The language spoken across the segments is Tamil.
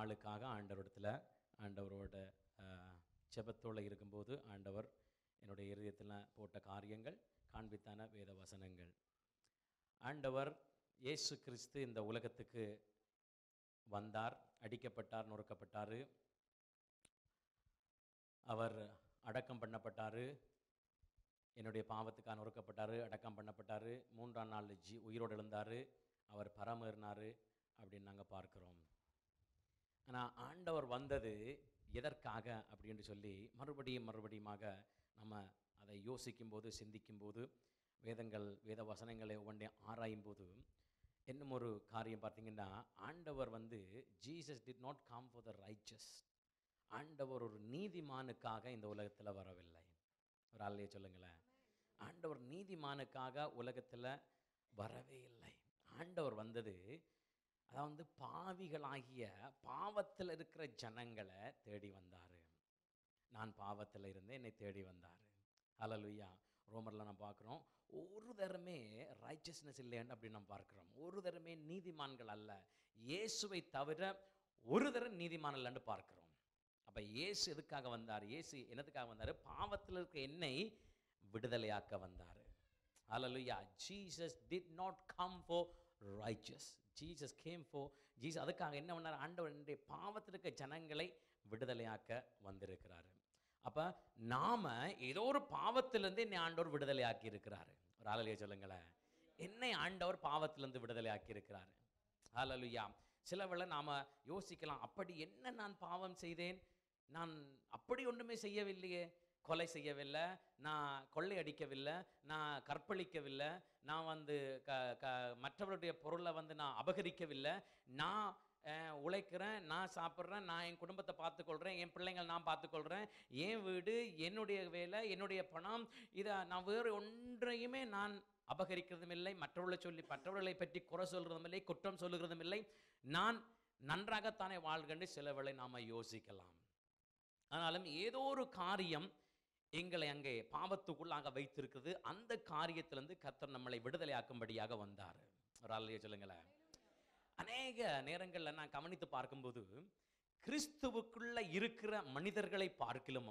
நாளுக்காக ஆண்டவரிடத்தில் ஆண்டவரோட செபத்தோடு இருக்கும்போது ஆண்டவர் என்னுடைய இருதயத்தில் போட்ட காரியங்கள் காண்பித்தான வேத வசனங்கள் ஆண்டவர் இயேசு கிறிஸ்து இந்த உலகத்துக்கு வந்தார் அடிக்கப்பட்டார் நொறுக்கப்பட்டார் அவர் அடக்கம் பண்ணப்பட்டார் என்னுடைய பாவத்துக்காக நொறுக்கப்பட்டார் அடக்கம் பண்ணப்பட்டார் மூன்றாம் நாள் ஜி உயிரோடு எழுந்தார் அவர் பரமேறினார் அப்படின்னு நாங்கள் பார்க்குறோம் ஆனால் ஆண்டவர் வந்தது எதற்காக அப்படின்னு சொல்லி மறுபடியும் மறுபடியுமாக நம்ம அதை யோசிக்கும்போது சிந்திக்கும்போது வேதங்கள் வேத வசனங்களை ஒவ்வொன்றையும் ஆராயும் போது என்னும் ஒரு காரியம் பார்த்தீங்கன்னா ஆண்டவர் வந்து Jesus did not come for the riches ஆண்டவர் ஒரு நீதிமானுக்காக இந்த உலகத்தில் வரவில்லை ஒரு ஆள்லையே சொல்லுங்களேன் ஆண்டவர் நீதிமானுக்காக உலகத்தில் வரவே இல்லை ஆண்டவர் வந்தது அதாவது பாவிகளாகிய பாவத்தில் இருக்கிற ஜனங்களை தேடி வந்தார் நான் பாவத்தில் இருந்து என்னை தேடி வந்தார் அலலுயா ரோமரில் நம்ம பார்க்குறோம் ஒரு தருமே ரைச்சஸ்னஸ் இல்லையான்னு அப்படின்னு நம்ம பார்க்குறோம் ஒரு தருமே நீதிமான்கள் அல்ல இயேசுவை தவிர ஒரு தரம் நீதிமான் இல்லைன்னு பார்க்குறோம் அப்போ இயேசு எதுக்காக வந்தார் இயேசு என்னதுக்காக வந்தார் பாவத்தில் இருக்க என்னை விடுதலையாக்க வந்தார் hallelujah Jesus did not come for riches Jesus came for Jesus அதுக்காக என்ன பண்ணார் ஆண்டவர் என்னுடைய பாவத்தில் இருக்க ஜனங்களை விடுதலையாக்க வந்திருக்கிறாரு அப்போ நாம் ஏதோ ஒரு பாவத்திலேருந்து என்னை ஆண்டவர் விடுதலையாக்கி இருக்கிறாரு ஒரு ஆளலையே சொல்லுங்களேன் என்னை ஆண்டவர் பாவத்திலேருந்து விடுதலையாக்கி இருக்கிறாரு ஆலலுயா சிலவில் நாம் யோசிக்கலாம் அப்படி என்ன நான் பாவம் செய்தேன் நான் அப்படி ஒன்றுமே செய்யவில்லையே கொலை செய்யவில்லை நான் கொள்ளை அடிக்கவில்லை நான் கற்பழிக்கவில்லை நான் வந்து க க மற்றவருடைய பொருளை வந்து நான் அபகரிக்கவில்லை நான் உழைக்கிறேன் நான் சாப்பிட்றேன் நான் என் குடும்பத்தை பார்த்துக்கொள்கிறேன் என் பிள்ளைங்கள் நான் பார்த்துக்கொள்கிறேன் என் வீடு என்னுடைய வேலை என்னுடைய பணம் இதை நான் வேறு ஒன்றையுமே நான் அபகரிக்கிறதும் இல்லை மற்றவர்களை சொல்லி மற்றவர்களை பற்றி குறை சொல்கிறதும் இல்லை குற்றம் சொல்லுகிறதும் இல்லை நான் நன்றாகத்தானே வாழ்கண்டு சிலவளை நாம் யோசிக்கலாம் ஆனாலும் ஏதோ ஒரு காரியம் எங்களை அங்கே பாவத்துக்குள்ளாக வைத்திருக்குது அந்த காரியத்திலிருந்து கர்த்தர் நம்மளை விடுதலையாக்கும்படியாக வந்தார் ஒரு ஆளுடைய சொல்லுங்களேன் அநேக நேரங்களில் நான் கவனித்து பார்க்கும்போது கிறிஸ்துவுக்குள்ள இருக்கிற மனிதர்களை பார்க்கலும்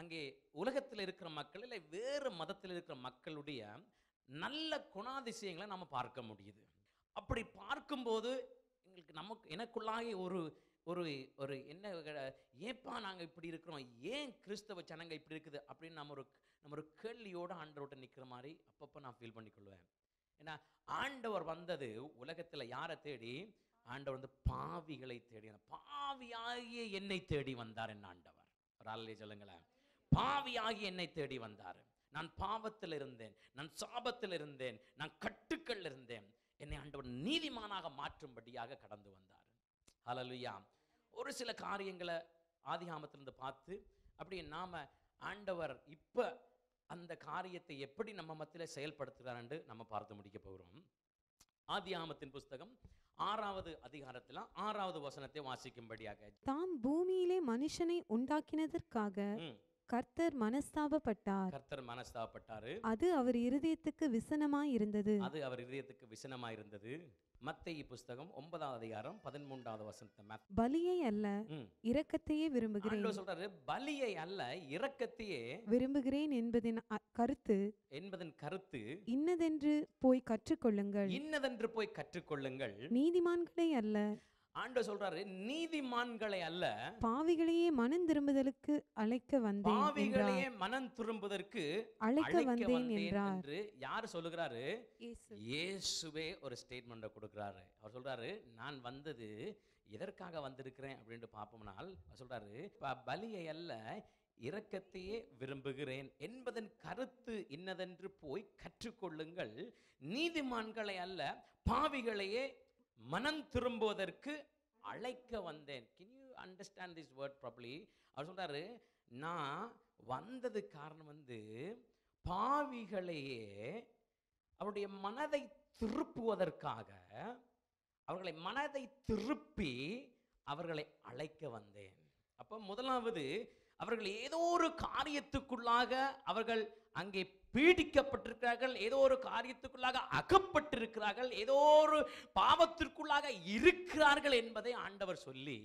அங்கே உலகத்தில் இருக்கிற மக்கள் இல்லை வேறு மதத்தில் இருக்கிற மக்களுடைய நல்ல குணாதிசயங்களை நம்ம பார்க்க முடியுது அப்படி பார்க்கும்போது எங்களுக்கு நமக்கு எனக்குள்ளாகி ஒரு ஒரு ஒரு என்ன ஏப்பா நாங்கள் இப்படி இருக்கிறோம் ஏன் கிறிஸ்தவ ஜனங்க இப்படி இருக்குது அப்படின்னு நம்ம ஒரு நம்ம ஒரு கேள்வியோடு ஆண்டவர்கிட்ட நிற்கிற மாதிரி அப்பப்போ நான் ஃபீல் பண்ணிக்கொள்வேன் ஏன்னா ஆண்டவர் வந்தது உலகத்தில் யாரை தேடி ஆண்டவர் வந்து பாவிகளை தேடி பாவியாகிய என்னை தேடி வந்தார் என் ஆண்டவர் ஒரு ஆளே சொல்லுங்களேன் பாவியாகி என்னை தேடி வந்தார் நான் பாவத்தில் இருந்தேன் நான் சாபத்தில் இருந்தேன் நான் கட்டுக்கள் இருந்தேன் என்னை ஆண்டவர் நீதிமானாக மாற்றும்படியாக கடந்து வந்தார் ஹலலுயா ஒரு சில காரியங்களை ஆதிகாமத்திலிருந்து பார்த்து அப்படி நாம் ஆண்டவர் இப்போ அந்த காரியத்தை எப்படி நம்ம மத்தியில் செயல்படுத்துகிறாருன்னு நம்ம பார்த்து முடிக்க போகிறோம் ஆதியாமத்தின் புஸ்தகம் ஆறாவது அதிகாரத்தில் ஆறாவது வசனத்தை வாசிக்கும்படியாக தாம் பூமியிலே மனுஷனை உண்டாக்கினதற்காக கர்த்தர் மனஸ்தாபப்பட்டார் கர்த்தர் மனஸ்தாபப்பட்டாரு அது அவர் இருதயத்துக்கு விசனமாய் இருந்தது அது அவர் இருதயத்துக்கு விசனமாய் இருந்தது மத்தேயு புஸ்தகம் ஒன்பதாவது அதிகாரம் பதிமூன்றாவது வசனத்தை பலியை அல்ல இரக்கத்தையே விரும்புகிறேன் சொல்றாரு பலியை அல்ல இரக்கத்தையே விரும்புகிறேன் என்பதின் கருத்து என்பதன் கருத்து இன்னதென்று போய் கற்றுக்கொள்ளுங்கள் இன்னதென்று போய் கற்றுக்கொள்ளுங்கள் நீதிமான்களை அல்ல ஆண்டவர் சொல்றாரு நீதிமான்களை அல்ல பாவிகளையே மனம் திரும்புதலுக்கு அழைக்க வந்தேன் பாவிகளையே மனம் திரும்புதற்கு அழைக்க வந்தேன் என்று யார் சொல்லுகிறாரு இயேசுவே ஒரு ஸ்டேட்மெண்ட்டை கொடுக்கிறாரு அவர் சொல்றாரு நான் வந்தது எதற்காக வந்திருக்கிறேன் அப்படின்ட்டு பார்ப்போம்னால் அவர் சொல்றாரு பலியை அல்ல இரக்கத்தையே விரும்புகிறேன் என்பதன் கருத்து இன்னதென்று போய் கற்றுக்கொள்ளுங்கள் நீதிமான்களை அல்ல பாவிகளையே மனம் திரும்புவதற்கு அழைக்க வந்தேன் can you understand this word probably அவர் சொல்கிறாரு நான் வந்தது காரணம் வந்து பாவிகளையே அவருடைய மனதை திருப்புவதற்காக அவர்களை மனதை திருப்பி அவர்களை அழைக்க வந்தேன் அப்போ முதலாவது அவர்கள் ஏதோ ஒரு காரியத்துக்குள்ளாக அவர்கள் அங்கே பீடிக்கப்பட்டிருக்கிறார்கள் ஏதோ ஒரு காரியத்துக்குள்ளாக அகப்பட்டிருக்கிறார்கள் ஏதோ ஒரு பாவத்திற்குள்ளாக இருக்கிறார்கள் என்பதை ஆண்டவர் சொல்லி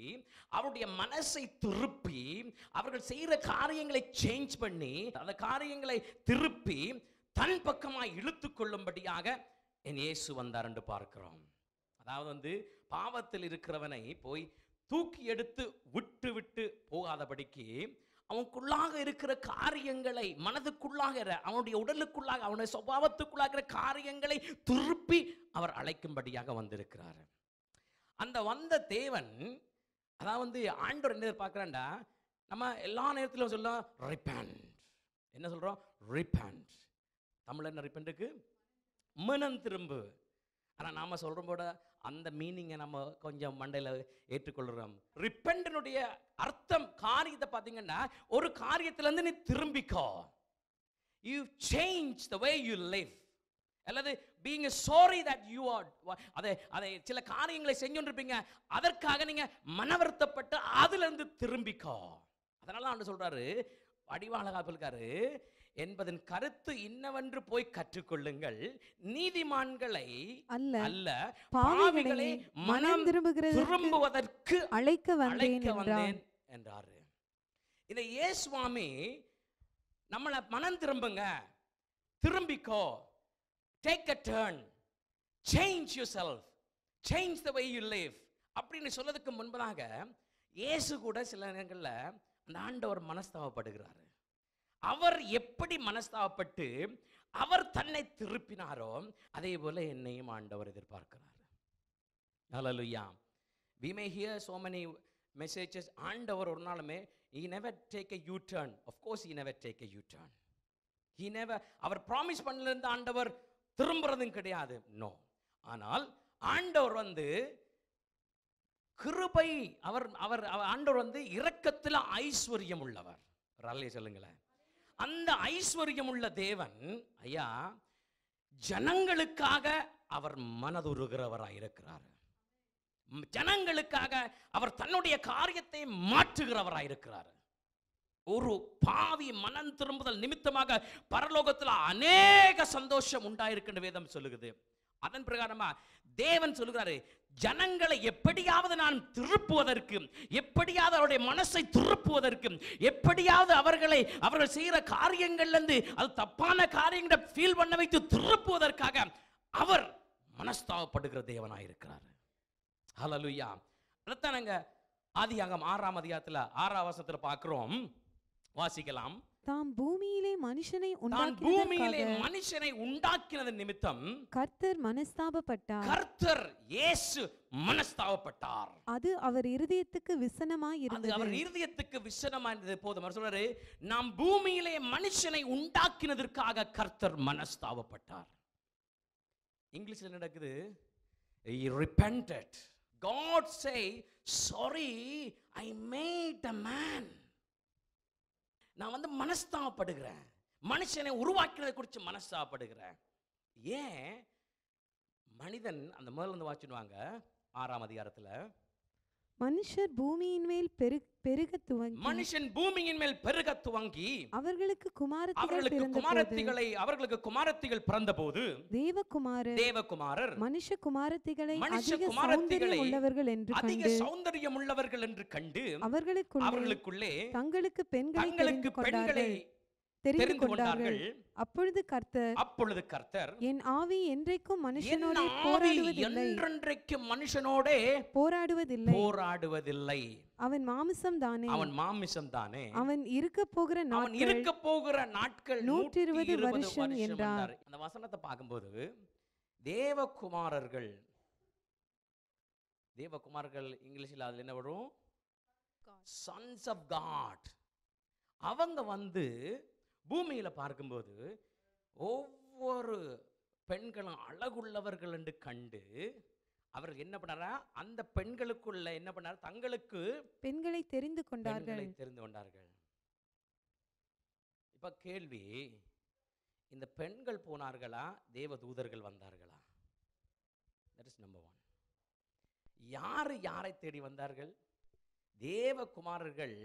அவருடைய மனசை திருப்பி அவர்கள் செய்கிற காரியங்களை சேஞ்ச் பண்ணி அந்த காரியங்களை திருப்பி தன் பக்கமாக இழுத்து கொள்ளும்படியாக என் இயேசு வந்தார் என்று பார்க்கிறோம் அதாவது வந்து பாவத்தில் இருக்கிறவனை போய் தூக்கி எடுத்து விட்டு விட்டு போகாதபடிக்கு அவனுக்குள்ளாக இருக்கிற காரியங்களை மனதுக்குள்ளாக அவனுடைய உடலுக்குள்ளாக அவனுடைய சுபாவத்துக்குள்ளாகிற காரியங்களை திருப்பி அவர் அழைக்கும்படியாக வந்திருக்கிறார் அந்த வந்த தேவன் அதாவது ஆண்டவர் என்ன பார்க்குறாண்டா நம்ம எல்லா நேரத்திலும் சொல்லலாம் ரிப்பேண்ட் என்ன சொல்கிறோம் ரிப்பேண்ட் தமிழ் என்ன ரிப்பேண்ட்டுக்கு மனம் திரும்பு ஆனால் நாம் சொல்கிற போட அந்த மீனிங்கை நம்ம கொஞ்சம் மண்டையில் ஏற்றுக்கொள்கிறோம் ரிப்பண்டனுடைய அர்த்தம் காரியத்தை பார்த்தீங்கன்னா ஒரு காரியத்திலேருந்து நீ திரும்பிக்கோ you change the way you life அல்லது being sorry that you are அதை அதை சில காரியங்களை செஞ்சுருப்பீங்க அதற்காக நீங்கள் மனவருத்தப்பட்டு அதுலேருந்து திரும்பிக்கோ அதனால தான் சொல்கிறாரு வடிவாளர் இருக்காரு என்பதன் கருத்து இன்னவென்று போய் கற்றுக்கொள்ளுங்கள் நீதிமான்களை அல்ல அல்ல பாவிகளை மனம் திரும்புவதற்கு அழைக்க வந்தேன் என்றார் இந்த ஏ சுவாமி நம்மளை மனம் திரும்புங்க திரும்பிக்கோ take a turn change yourself change the way you live அப்படின்னு சொல்றதுக்கு முன்பதாக இயேசு கூட சில நேரங்களில் அந்த ஆண்டவர் மனஸ்தாபப்படுகிறார் அவர் எப்படி மனஸ்தாபப்பட்டு அவர் தன்னை திருப்பினாரோ அதே போல என்னையும் ஆண்டவர் எதிர்பார்க்கிறார் hallelujah we may hear messages ஆண்டவர் ஒரு நாளுமே he never take a U turn of course he never take a U turn he never அவர் ப்ராமிஸ் பண்ணிலிருந்த ஆண்டவர் திரும்புறதும் கிடையாது நோ ஆனால் ஆண்டவர் வந்து கிருபை அவர் அவர் ஆண்டவர் வந்து இரக்கத்தில் ஐஸ்வர்யம் உள்ளவர் ரல்லே சொல்லுங்களேன் அந்த ஐஸ்வர்யம் உள்ள தேவன் ஐயா ஜனங்களுக்காக அவர் மனதுருகிறவராக இருக்கிறார் ஜனங்களுக்காக அவர் தன்னுடைய காரியத்தை மாற்றுகிறவராக இருக்கிறார் ஒரு பாவி மனம் திரும்புதல் நிமித்தமாக பரலோகத்தில் அநேக சந்தோஷம் உண்டாயிருக்கின்ற வேதம் சொல்லுகிறது அதன் பிரகாரமா தேவன் சொல்லுகிறாரு ஜனங்களை எப்படியாவது நான் திருப்புவதற்கு எப்படியாவது அவருடைய மனசை திருப்புவதற்கு எப்படியாவது அவர்களை அவர்கள் செய்கிற காரியங்கள்லேருந்து அது தப்பான காரியங்களை ஃபீல் பண்ண வைத்து திருப்புவதற்காக அவர் மனஸ்தாபப்படுகிற தேவனாக இருக்கிறார் ஹலலுயா அதைத்தான் நாங்கள் ஆதியாகம் ஆறாம் அதிகாரத்தில் ஆறாம் வசத்தில் பார்க்குறோம் வாசிக்கலாம் தாம் பூமியிலே மனுஷனை பூமியிலே மனுஷனை நிமித்தம் கர்த்தர் மனஸ்தாபப்பட்டார் கர்த்தர் இயேசு மனஸ்தாபப்பட்டார் அது அவர் இருதயத்துக்கு விசனமாய் இருந்தது அவர் இருதயத்துக்கு விசனமாய் இருந்தது போதும் அவர் சொல்றாரு நாம் பூமியிலே மனுஷனை உண்டாக்கினதற்காக கர்த்தர் மனஸ்தாபப்பட்டார் இங்கிலீஷ்ல நடக்குது சாரி ஐ மேட் அ நான் வந்து மனஸ்தாவப்படுகிறேன் மனுஷனை உருவாக்கினதை குறித்து மனஸ்தாபப்படுகிறேன் ஏன் மனிதன் அந்த முதல்ல வந்து வாச்சிடுவாங்க ஆறாம் அதிகாரத்தில் மனுஷர் பூமியின் மேல் பெருக துவங்கி மனுஷன் பூமியின் மேல் பெருக துவங்கி அவர்களுக்கு அவர்களுக்கு குமாரத்திகளை அவர்களுக்கு குமாரத்திகள் பிறந்தபோது தேவகுமாரர் தேவகுமாரர் மனுஷ குமாரத்திகளை மனுஷ குமாரத்திகளை உள்ளவர்கள் என்று அதிக சௌந்தரியம் உள்ளவர்கள் என்று கண்டு அவர்களுக்கு அவர்களுக்குள்ளே தங்களுக்கு பெண்களை தங்களுக்கு பெண்களை தெரிந்து கொண்டார்கள் அப்பொழுது கர்த்தர் அப்பொழுது கர்த்தர் என் ஆவி என்றைக்கும் மனுஷனோட போராடுவதில்லை என்றைக்கும் மனுஷனோட போராடுவதில்லை போராடுவதில்லை அவன் மாமிசம் தானே அவன் மாமிசம் தானே அவன் இருக்க போகிற அவன் இருக்க போகிற நாட்கள் நூற்றி இருபது வருஷம் என்றார் அந்த வசனத்தை பார்க்கும்போது தேவகுமாரர்கள் தேவகுமார்கள் இங்கிலீஷில் அதில் என்ன வரும் சன்ஸ் ஆஃப் காட் அவங்க வந்து பூமியில் பார்க்கும்போது ஒவ்வொரு பெண்களும் அழகுள்ளவர்கள் என்று கண்டு அவர்கள் என்ன பண்ணாரா அந்த பெண்களுக்குள்ள என்ன பண்ணார் தங்களுக்கு பெண்களை தெரிந்து கொண்டார்கள் தெரிந்து கொண்டார்கள் இப்ப கேள்வி இந்த பெண்கள் போனார்களா தேவதூதர்கள் வந்தார்களா தட் இஸ் நம்பர் ஒன் யார் யாரை தேடி வந்தார்கள் தேவகுமாரர்கள்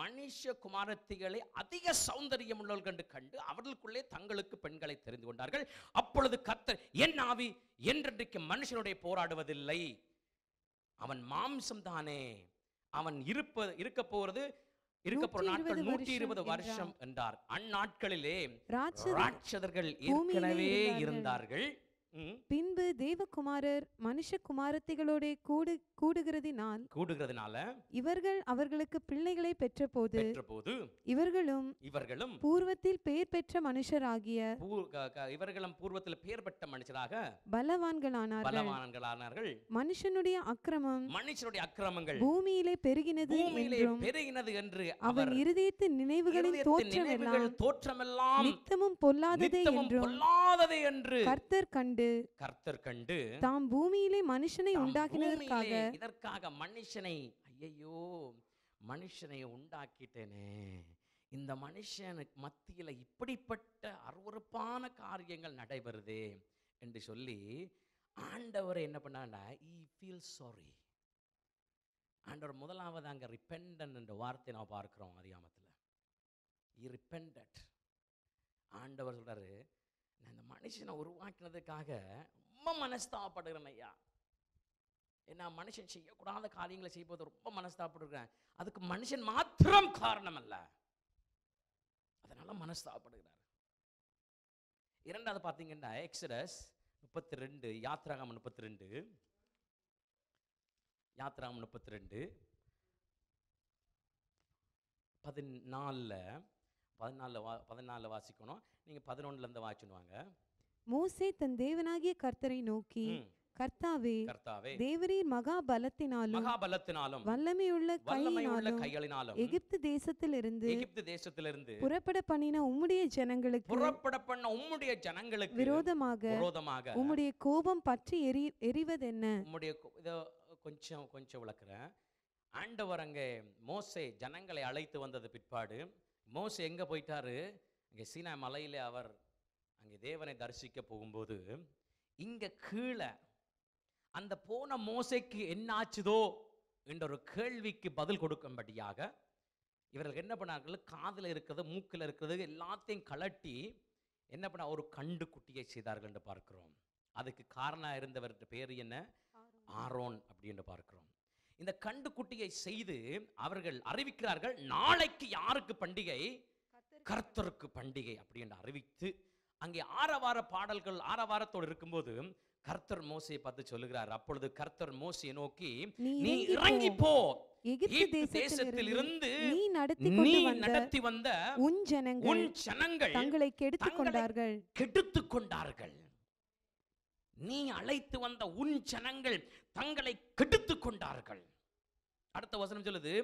மனுஷ குமாரத்திகளை அதிக சௌந்தரியம் உள்ளவர்கள் கண்டு கண்டு அவர்களுக்குள்ளே தங்களுக்கு பெண்களை தெரிந்து கொண்டார்கள் அப்பொழுது கத்தர் என் ஆவி என்றென்றைக்கு மனுஷனுடைய போராடுவதில்லை அவன் மாம்சம் தானே அவன் இருப்ப இருக்க போறது இருக்க போற நாட்கள் நூற்றி இருபது வருஷம் என்றார் அந்நாட்களிலே ராட்சதர்கள் ஏற்கனவே இருந்தார்கள் பின்பு தேவகுமாரர் மனுஷ குமாரத்திகளோட கூடு கூடுகிறதினால் கூடுகிறதுனால இவர்கள் அவர்களுக்கு பிள்ளைகளை பெற்ற போது போது இவர்களும் இவர்களும் பூர்வத்தில் பெயர் பெற்ற மனுஷராகிய இவர்களும் பூர்வத்தில் பெயர் பெற்ற மனுஷராக பலவான்களானார்கள் பலவான்களானார்கள் மனுஷனுடைய அக்கிரமம் மனுஷனுடைய அக்கிரமங்கள் பூமியிலே பெருகினது பெருகினது என்று அவன் இருதயத்து நினைவுகளின் தோற்றம் தோற்றமெல்லாம் நித்தமும் பொல்லாததே என்றும் பொல்லாததே என்று கர்த்தர் கண்டு கண்டு கர்த்தர் கண்டு தாம் பூமியிலே மனுஷனை உண்டாக்கினதற்காக இதற்காக மனுஷனை ஐயோ மனுஷனை உண்டாக்கிட்டேனே இந்த மனுஷனுக்கு மத்தியில் இப்படிப்பட்ட அருவறுப்பான காரியங்கள் நடைபெறுது என்று சொல்லி ஆண்டவர் என்ன பண்ணாண்டா ஈ ஃபீல் சாரி ஆண்டவர் முதலாவது அங்கே ரிப்பெண்டன் என்ற வார்த்தை நான் பார்க்குறோம் அதிகாமத்தில் ஈ ரிப்பெண்டட் ஆண்டவர் சொல்கிறாரு நான் இந்த மனுஷனை உருவாக்கினதுக்காக ரொம்ப மனஸ்தாப்படுகிறேன் ஐயா ஏன்னா மனுஷன் செய்யக்கூடாத காரியங்களை செய்வது ரொம்ப மனஸ்தாப்படுகிறேன் அதுக்கு மனுஷன் மாத்திரம் காரணம் அல்ல அதனால மனஸ்தாபப்படுகிறார் இரண்டாவது பார்த்தீங்கன்னா எக்ஸரஸ் முப்பத்தி ரெண்டு யாத்ராகம் முப்பத்தி ரெண்டு யாத்ராகம் முப்பத்தி ரெண்டு பதினாலில் பதினாலில் வா பதினாலில் வாசிக்கணும் நீங்கள் பதினொன்றுலேருந்து வாசிச்சுடுவாங்க மோசே தன் தேவனாகிய கர்த்தரை நோக்கி கர்த்தாவே கர்த்தாவே தேவரீர் மகா பலத்தினாலும் மகா வல்லமையுள்ள கையினாலும் எகிப்து தேசத்திலிருந்து எகிப்து தேசத்திலிருந்து புறப்பட பண்ணின உம்முடைய ஜனங்களுக்கு புறப்பட பண்ண உம்முடைய ஜனங்களுக்கு விரோதமாக விரோதமாக உம்முடைய கோபம் பற்றி எரி என்ன உம்முடைய இதை கொஞ்சம் கொஞ்சம் விளக்குறேன் ஆண்டவர் அங்கே மோசே ஜனங்களை அழைத்து வந்தது பிற்பாடு மோஸ் எங்கே போயிட்டார் இங்கே சீனா மலையில் அவர் அங்கே தேவனை தரிசிக்க போகும்போது இங்கே கீழே அந்த போன மோசைக்கு என்ன ஆச்சுதோ என்ற ஒரு கேள்விக்கு பதில் கொடுக்கும்படியாக இவர்கள் என்ன பண்ணார்கள் காதில் இருக்கிறது மூக்கில் இருக்கிறது எல்லாத்தையும் கலட்டி என்ன பண்ண ஒரு கண்டு குட்டியை செய்தார்கள் என்று பார்க்கிறோம் அதுக்கு காரணம் இருந்தவர்கிட்ட பேர் என்ன ஆரோன் அப்படின்னு பார்க்கிறோம் இந்த கண்டுக்குட்டியை செய்து அவர்கள் அறிவிக்கிறார்கள் நாளைக்கு யாருக்கு பண்டிகை கர்த்தருக்கு பண்டிகை என்று அறிவித்து அங்கே ஆரவார பாடல்கள் ஆரவாரத்தோடு இருக்கும்போது கர்த்தர் மோசையை பார்த்து சொல்லுகிறார் அப்பொழுது கர்த்தர் மோசையை நோக்கி நீ இறங்கி போ தேசத்தில் இருந்து நீ நடத்தி வந்த உன் ஜனங்கள் தங்களை கெடுத்து கொண்டார்கள் கெடுத்து கொண்டார்கள் நீ அழைத்து வந்த உன் ஜனங்கள் தங்களை கெடுத்து கொண்டார்கள் அடுத்த வசனம் சொல்லுது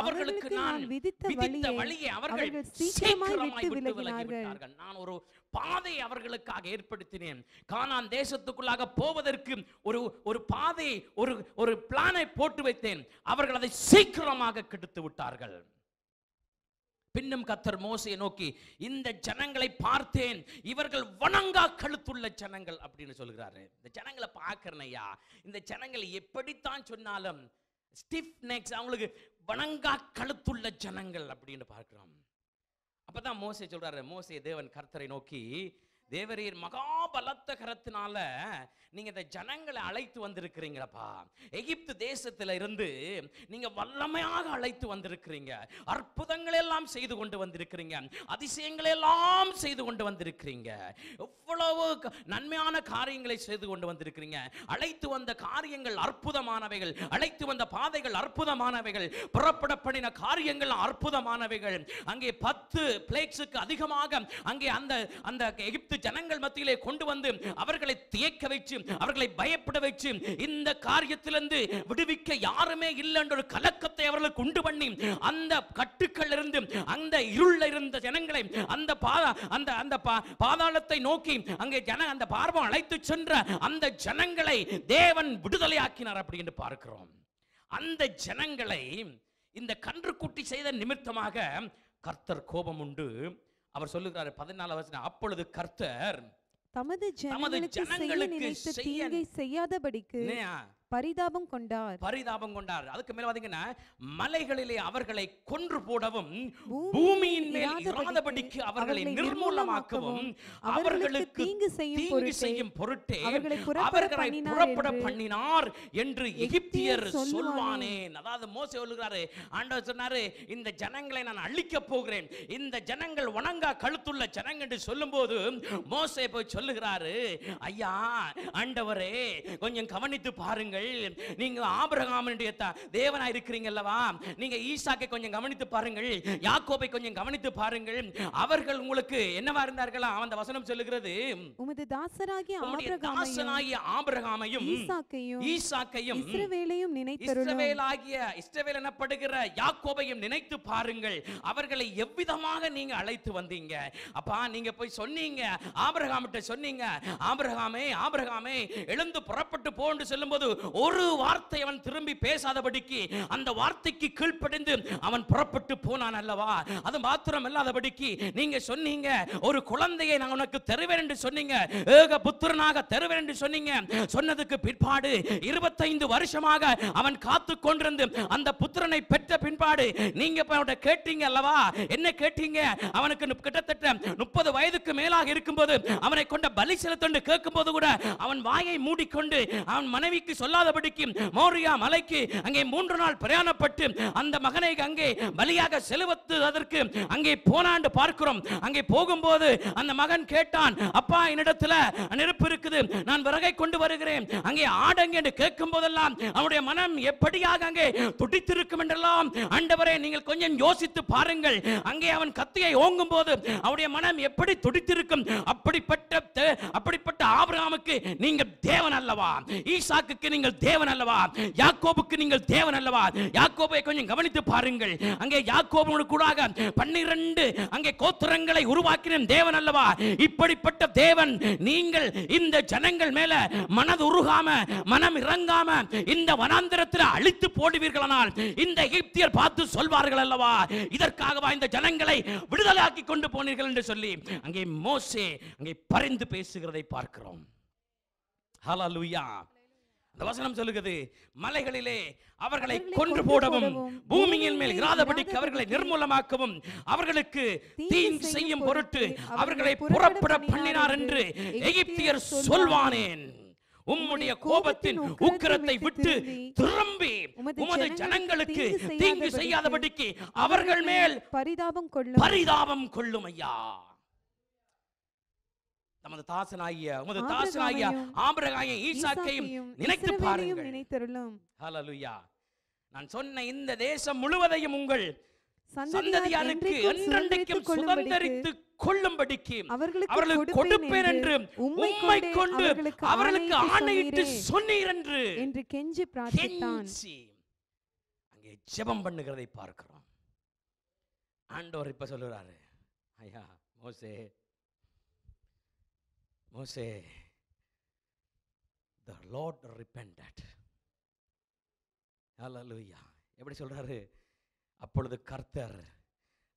அவர்களுக்கு நான் விதித்த வழியை அவர்கள் சீக்கிரமாய் விட்டு விலகினார்கள் நான் ஒரு பாதை அவர்களுக்காக ஏற்படுத்தினேன் கானான் தேசத்துக்குள்ளாக போவதற்கு ஒரு ஒரு பாதை ஒரு ஒரு பிளானை போட்டு வைத்தேன் அவர்கள் அதை சீக்கிரமாக கெடுத்து விட்டார்கள் பின்னும் கத்தர் மோசையை நோக்கி இந்த ஜனங்களை பார்த்தேன் இவர்கள் வணங்கா கழுத்துள்ள ஜனங்கள் அப்படின்னு சொல்கிறாரு இந்த ஜனங்களை பார்க்கறனையா இந்த ஜனங்களை எப்படித்தான் சொன்னாலும் ஸ்டிஃப் நெக்ஸ் அவங்களுக்கு வணங்கா கழுத்துள்ள ஜனங்கள் அப்படின்னு பார்க்குறோம் அப்போ தான் மோசை சொல்கிறாரு மோசை தேவன் கர்த்தரை நோக்கி தேவரீர் மகா பலத்த கரத்தினால நீங்க இந்த ஜனங்களை அழைத்து வந்திருக்கிறீங்களப்பா எகிப்து தேசத்தில் இருந்து நீங்க வல்லமையாக அழைத்து வந்திருக்கிறீங்க அற்புதங்களை எல்லாம் செய்து கொண்டு வந்திருக்கிறீங்க அதிசயங்களை எல்லாம் செய்து கொண்டு வந்திருக்கிறீங்க எவ்வளவு நன்மையான காரியங்களை செய்து கொண்டு வந்திருக்கிறீங்க அழைத்து வந்த காரியங்கள் அற்புதமானவைகள் அழைத்து வந்த பாதைகள் அற்புதமானவைகள் புறப்படப்படின காரியங்கள் அற்புதமானவைகள் அங்கே பத்து பிளேக்ஸுக்கு அதிகமாக அங்கே அந்த அந்த எகிப்து எடுத்து ஜனங்கள் மத்தியிலே கொண்டு வந்து அவர்களை தேக்க வைச்சு அவர்களை பயப்பட வைச்சு இந்த காரியத்திலிருந்து விடுவிக்க யாருமே இல்லை என்ற ஒரு கலக்கத்தை அவர்களுக்கு உண்டு பண்ணி அந்த கட்டுக்கள் இருந்து அந்த இருள இருந்த ஜனங்களை அந்த பாதா அந்த அந்த பாதாளத்தை நோக்கி அங்கே ஜன அந்த பார்வம் அழைத்து சென்ற அந்த ஜனங்களை தேவன் விடுதலையாக்கினார் அப்படி என்று பார்க்கிறோம் அந்த ஜனங்களை இந்த கன்றுக்குட்டி செய்த நிமித்தமாக கர்த்தர் கோபம் உண்டு அவர் சொல்லுகிறார் பதினாலு வசனம் அப்பொழுது கர்த்தர் தமது ஜனங்களுக்கு செய்ய நினைத்த தீங்கை செய்யாதபடிக்கு பரிதாபம் கொண்டார் பரிதாபம் கொண்டார் அதுக்கு மேல பாத்தீங்கன்னா மலைகளிலே அவர்களை கொன்று போடவும் பூமியின் மேல் இராதபடிக்கு அவர்களை நிர்மூலமாக்கவும் அவர்களுக்கு தீங்கு செய்யும் பொருட்டே அவர்களை புறப்பட பண்ணினார் என்று எகிப்தியர் சொல்வானேன் அதாவது மோசே சொல்லுகிறாரு ஆண்டவர் சொன்னாரு இந்த ஜனங்களை நான் அழிக்க போகிறேன் இந்த ஜனங்கள் உணங்கா கழுத்துள்ள ஜனங்க என்று சொல்லும் போது மோசே போய் சொல்லுகிறாரு ஐயா ஆண்டவரே கொஞ்சம் கவனித்து பாருங்க பாருங்கள் நீங்கள் ஆபிரகாமனுடைய தேவனா இருக்கிறீங்க அல்லவா நீங்க ஈசாக்கை கொஞ்சம் கவனித்து பாருங்கள் யாக்கோபை கொஞ்சம் கவனித்து பாருங்கள் அவர்கள் உங்களுக்கு என்னவா இருந்தார்களா அந்த வசனம் சொல்லுகிறது உமது தாசராகிய தாசனாகிய ஆபிரகாமையும் ஈசாக்கையும் ஈசாக்கையும் இஸ்ரவேலையும் இஸ்ரவேலாகிய இஸ்ரவேல் எனப்படுகிற யாக்கோபையும் நினைத்து பாருங்கள் அவர்களை எவ்விதமாக நீங்க அழைத்து வந்தீங்க அப்பா நீங்க போய் சொன்னீங்க ஆபிரகாமிட்ட சொன்னீங்க ஆபிரகாமே ஆபிரகாமே எழுந்து புறப்பட்டு போன்னு செல்லும்போது ஒரு வார்த்தை அவன் திரும்பி பேசாதபடிக்கு அந்த வார்த்தைக்கு கீழ்ப்படைந்து அவன் புறப்பட்டு போனான் அல்லவா அது மாத்திரம் இல்லாதபடிக்கு நீங்க சொன்னீங்க ஒரு குழந்தையை நான் உனக்கு தருவேன் என்று சொன்னீங்க ஏக புத்திரனாக தருவேன் என்று சொன்னீங்க சொன்னதுக்கு பிற்பாடு இருபத்தைந்து வருஷமாக அவன் காத்து கொண்டிருந்து அந்த புத்திரனை பெற்ற பின்பாடு நீங்க கேட்டீங்க அல்லவா என்ன கேட்டீங்க அவனுக்கு கிட்டத்தட்ட முப்பது வயதுக்கு மேலாக இருக்கும்போது அவனை கொண்ட பலி செலுத்தொண்டு கேட்கும் போது கூட அவன் வாயை மூடிக்கொண்டு அவன் மனைவிக்கு சொல்ல கொள்ளாதபடிக்கு மோரியா மலைக்கு அங்கே மூன்று நாள் பிரயாணப்பட்டு அந்த மகனை அங்கே பலியாக அதற்கு அங்கே போனாண்டு பார்க்கிறோம் அங்கே போகும்போது அந்த மகன் கேட்டான் அப்பா என்னிடத்தில் நெருப்பு இருக்குது நான் விறகை கொண்டு வருகிறேன் அங்கே ஆடங்க என்று கேட்கும் போதெல்லாம் அவனுடைய மனம் எப்படியாக அங்கே துடித்திருக்கும் என்றெல்லாம் ஆண்டவரே நீங்கள் கொஞ்சம் யோசித்து பாருங்கள் அங்கே அவன் கத்தியை ஓங்கும் போது அவனுடைய மனம் எப்படி துடித்திருக்கும் அப்படிப்பட்ட அப்படிப்பட்ட ஆபிரகாமுக்கு நீங்கள் தேவன் அல்லவா ஈசாக்கு நீங்கள் நீங்கள் தேவன் அல்லவா யாக்கோபுக்கு நீங்கள் தேவன் அல்லவா யாக்கோபை கொஞ்சம் கவனித்து பாருங்கள் அங்கே யாக்கோபனோடு கூட பன்னிரண்டு அங்கே கோத்திரங்களை உருவாக்கின தேவன் அல்லவா இப்படிப்பட்ட தேவன் நீங்கள் இந்த ஜனங்கள் மேல மனது உருகாம மனம் இறங்காம இந்த வனாந்திரத்தில் அழித்து போடுவீர்களானால் இந்த எகிப்தியர் பார்த்து சொல்வார்கள் அல்லவா இதற்காகவா இந்த ஜனங்களை விடுதலாக்கி கொண்டு போனீர்கள் என்று சொல்லி அங்கே மோசே அங்கே பரிந்து பேசுகிறதை பார்க்கிறோம் ஹலோ லூயா அந்த வசனம் சொல்லுகிறது மலைகளிலே அவர்களை கொன்று போடவும் பூமியின் மேல் இராதபடிக்கு அவர்களை நிர்மூலமாக்கவும் அவர்களுக்கு தீங்கு செய்யும் பொருட்டு அவர்களை புறப்பட பண்ணினார் என்று எகிப்தியர் சொல்வானேன் உம்முடைய கோபத்தின் உக்கிரத்தை விட்டு திரும்பி உமது ஜனங்களுக்கு தீங்கு செய்யாதபடிக்கு அவர்கள் மேல் பரிதாபம் கொள்ளும் பரிதாபம் கொள்ளும் ஐயா தமது தாசனாகிய உமது தாசனாகிய ஆபிரகாய ஈசாக்கையும் நினைத்து பாருங்கள் நினைத்தருளும் ஹalleluya நான் சொன்ன இந்த தேசம் முழுவதையும் உங்கள் சந்ததியாருக்கு என்றென்றைக்கும் சுதந்தரித்து கொள்ளும்படிக்கு அவர்களுக்கு கொடுப்பேன் என்று உம்மை கொண்டு அவர்களுக்கு ஆணையிட்டு சொன்னீர் என்று என்று கெஞ்சி பிரார்த்தித்தான் அங்கே ஜெபம் பண்ணுகிறதை பார்க்கிறோம் ஆண்டவர் இப்ப சொல்லுறாரு ஐயா மோசே மோசே த லார்ட் ரிப்பெண்டட் லூயா எப்படி சொல்கிறாரு அப்பொழுது கர்த்தர்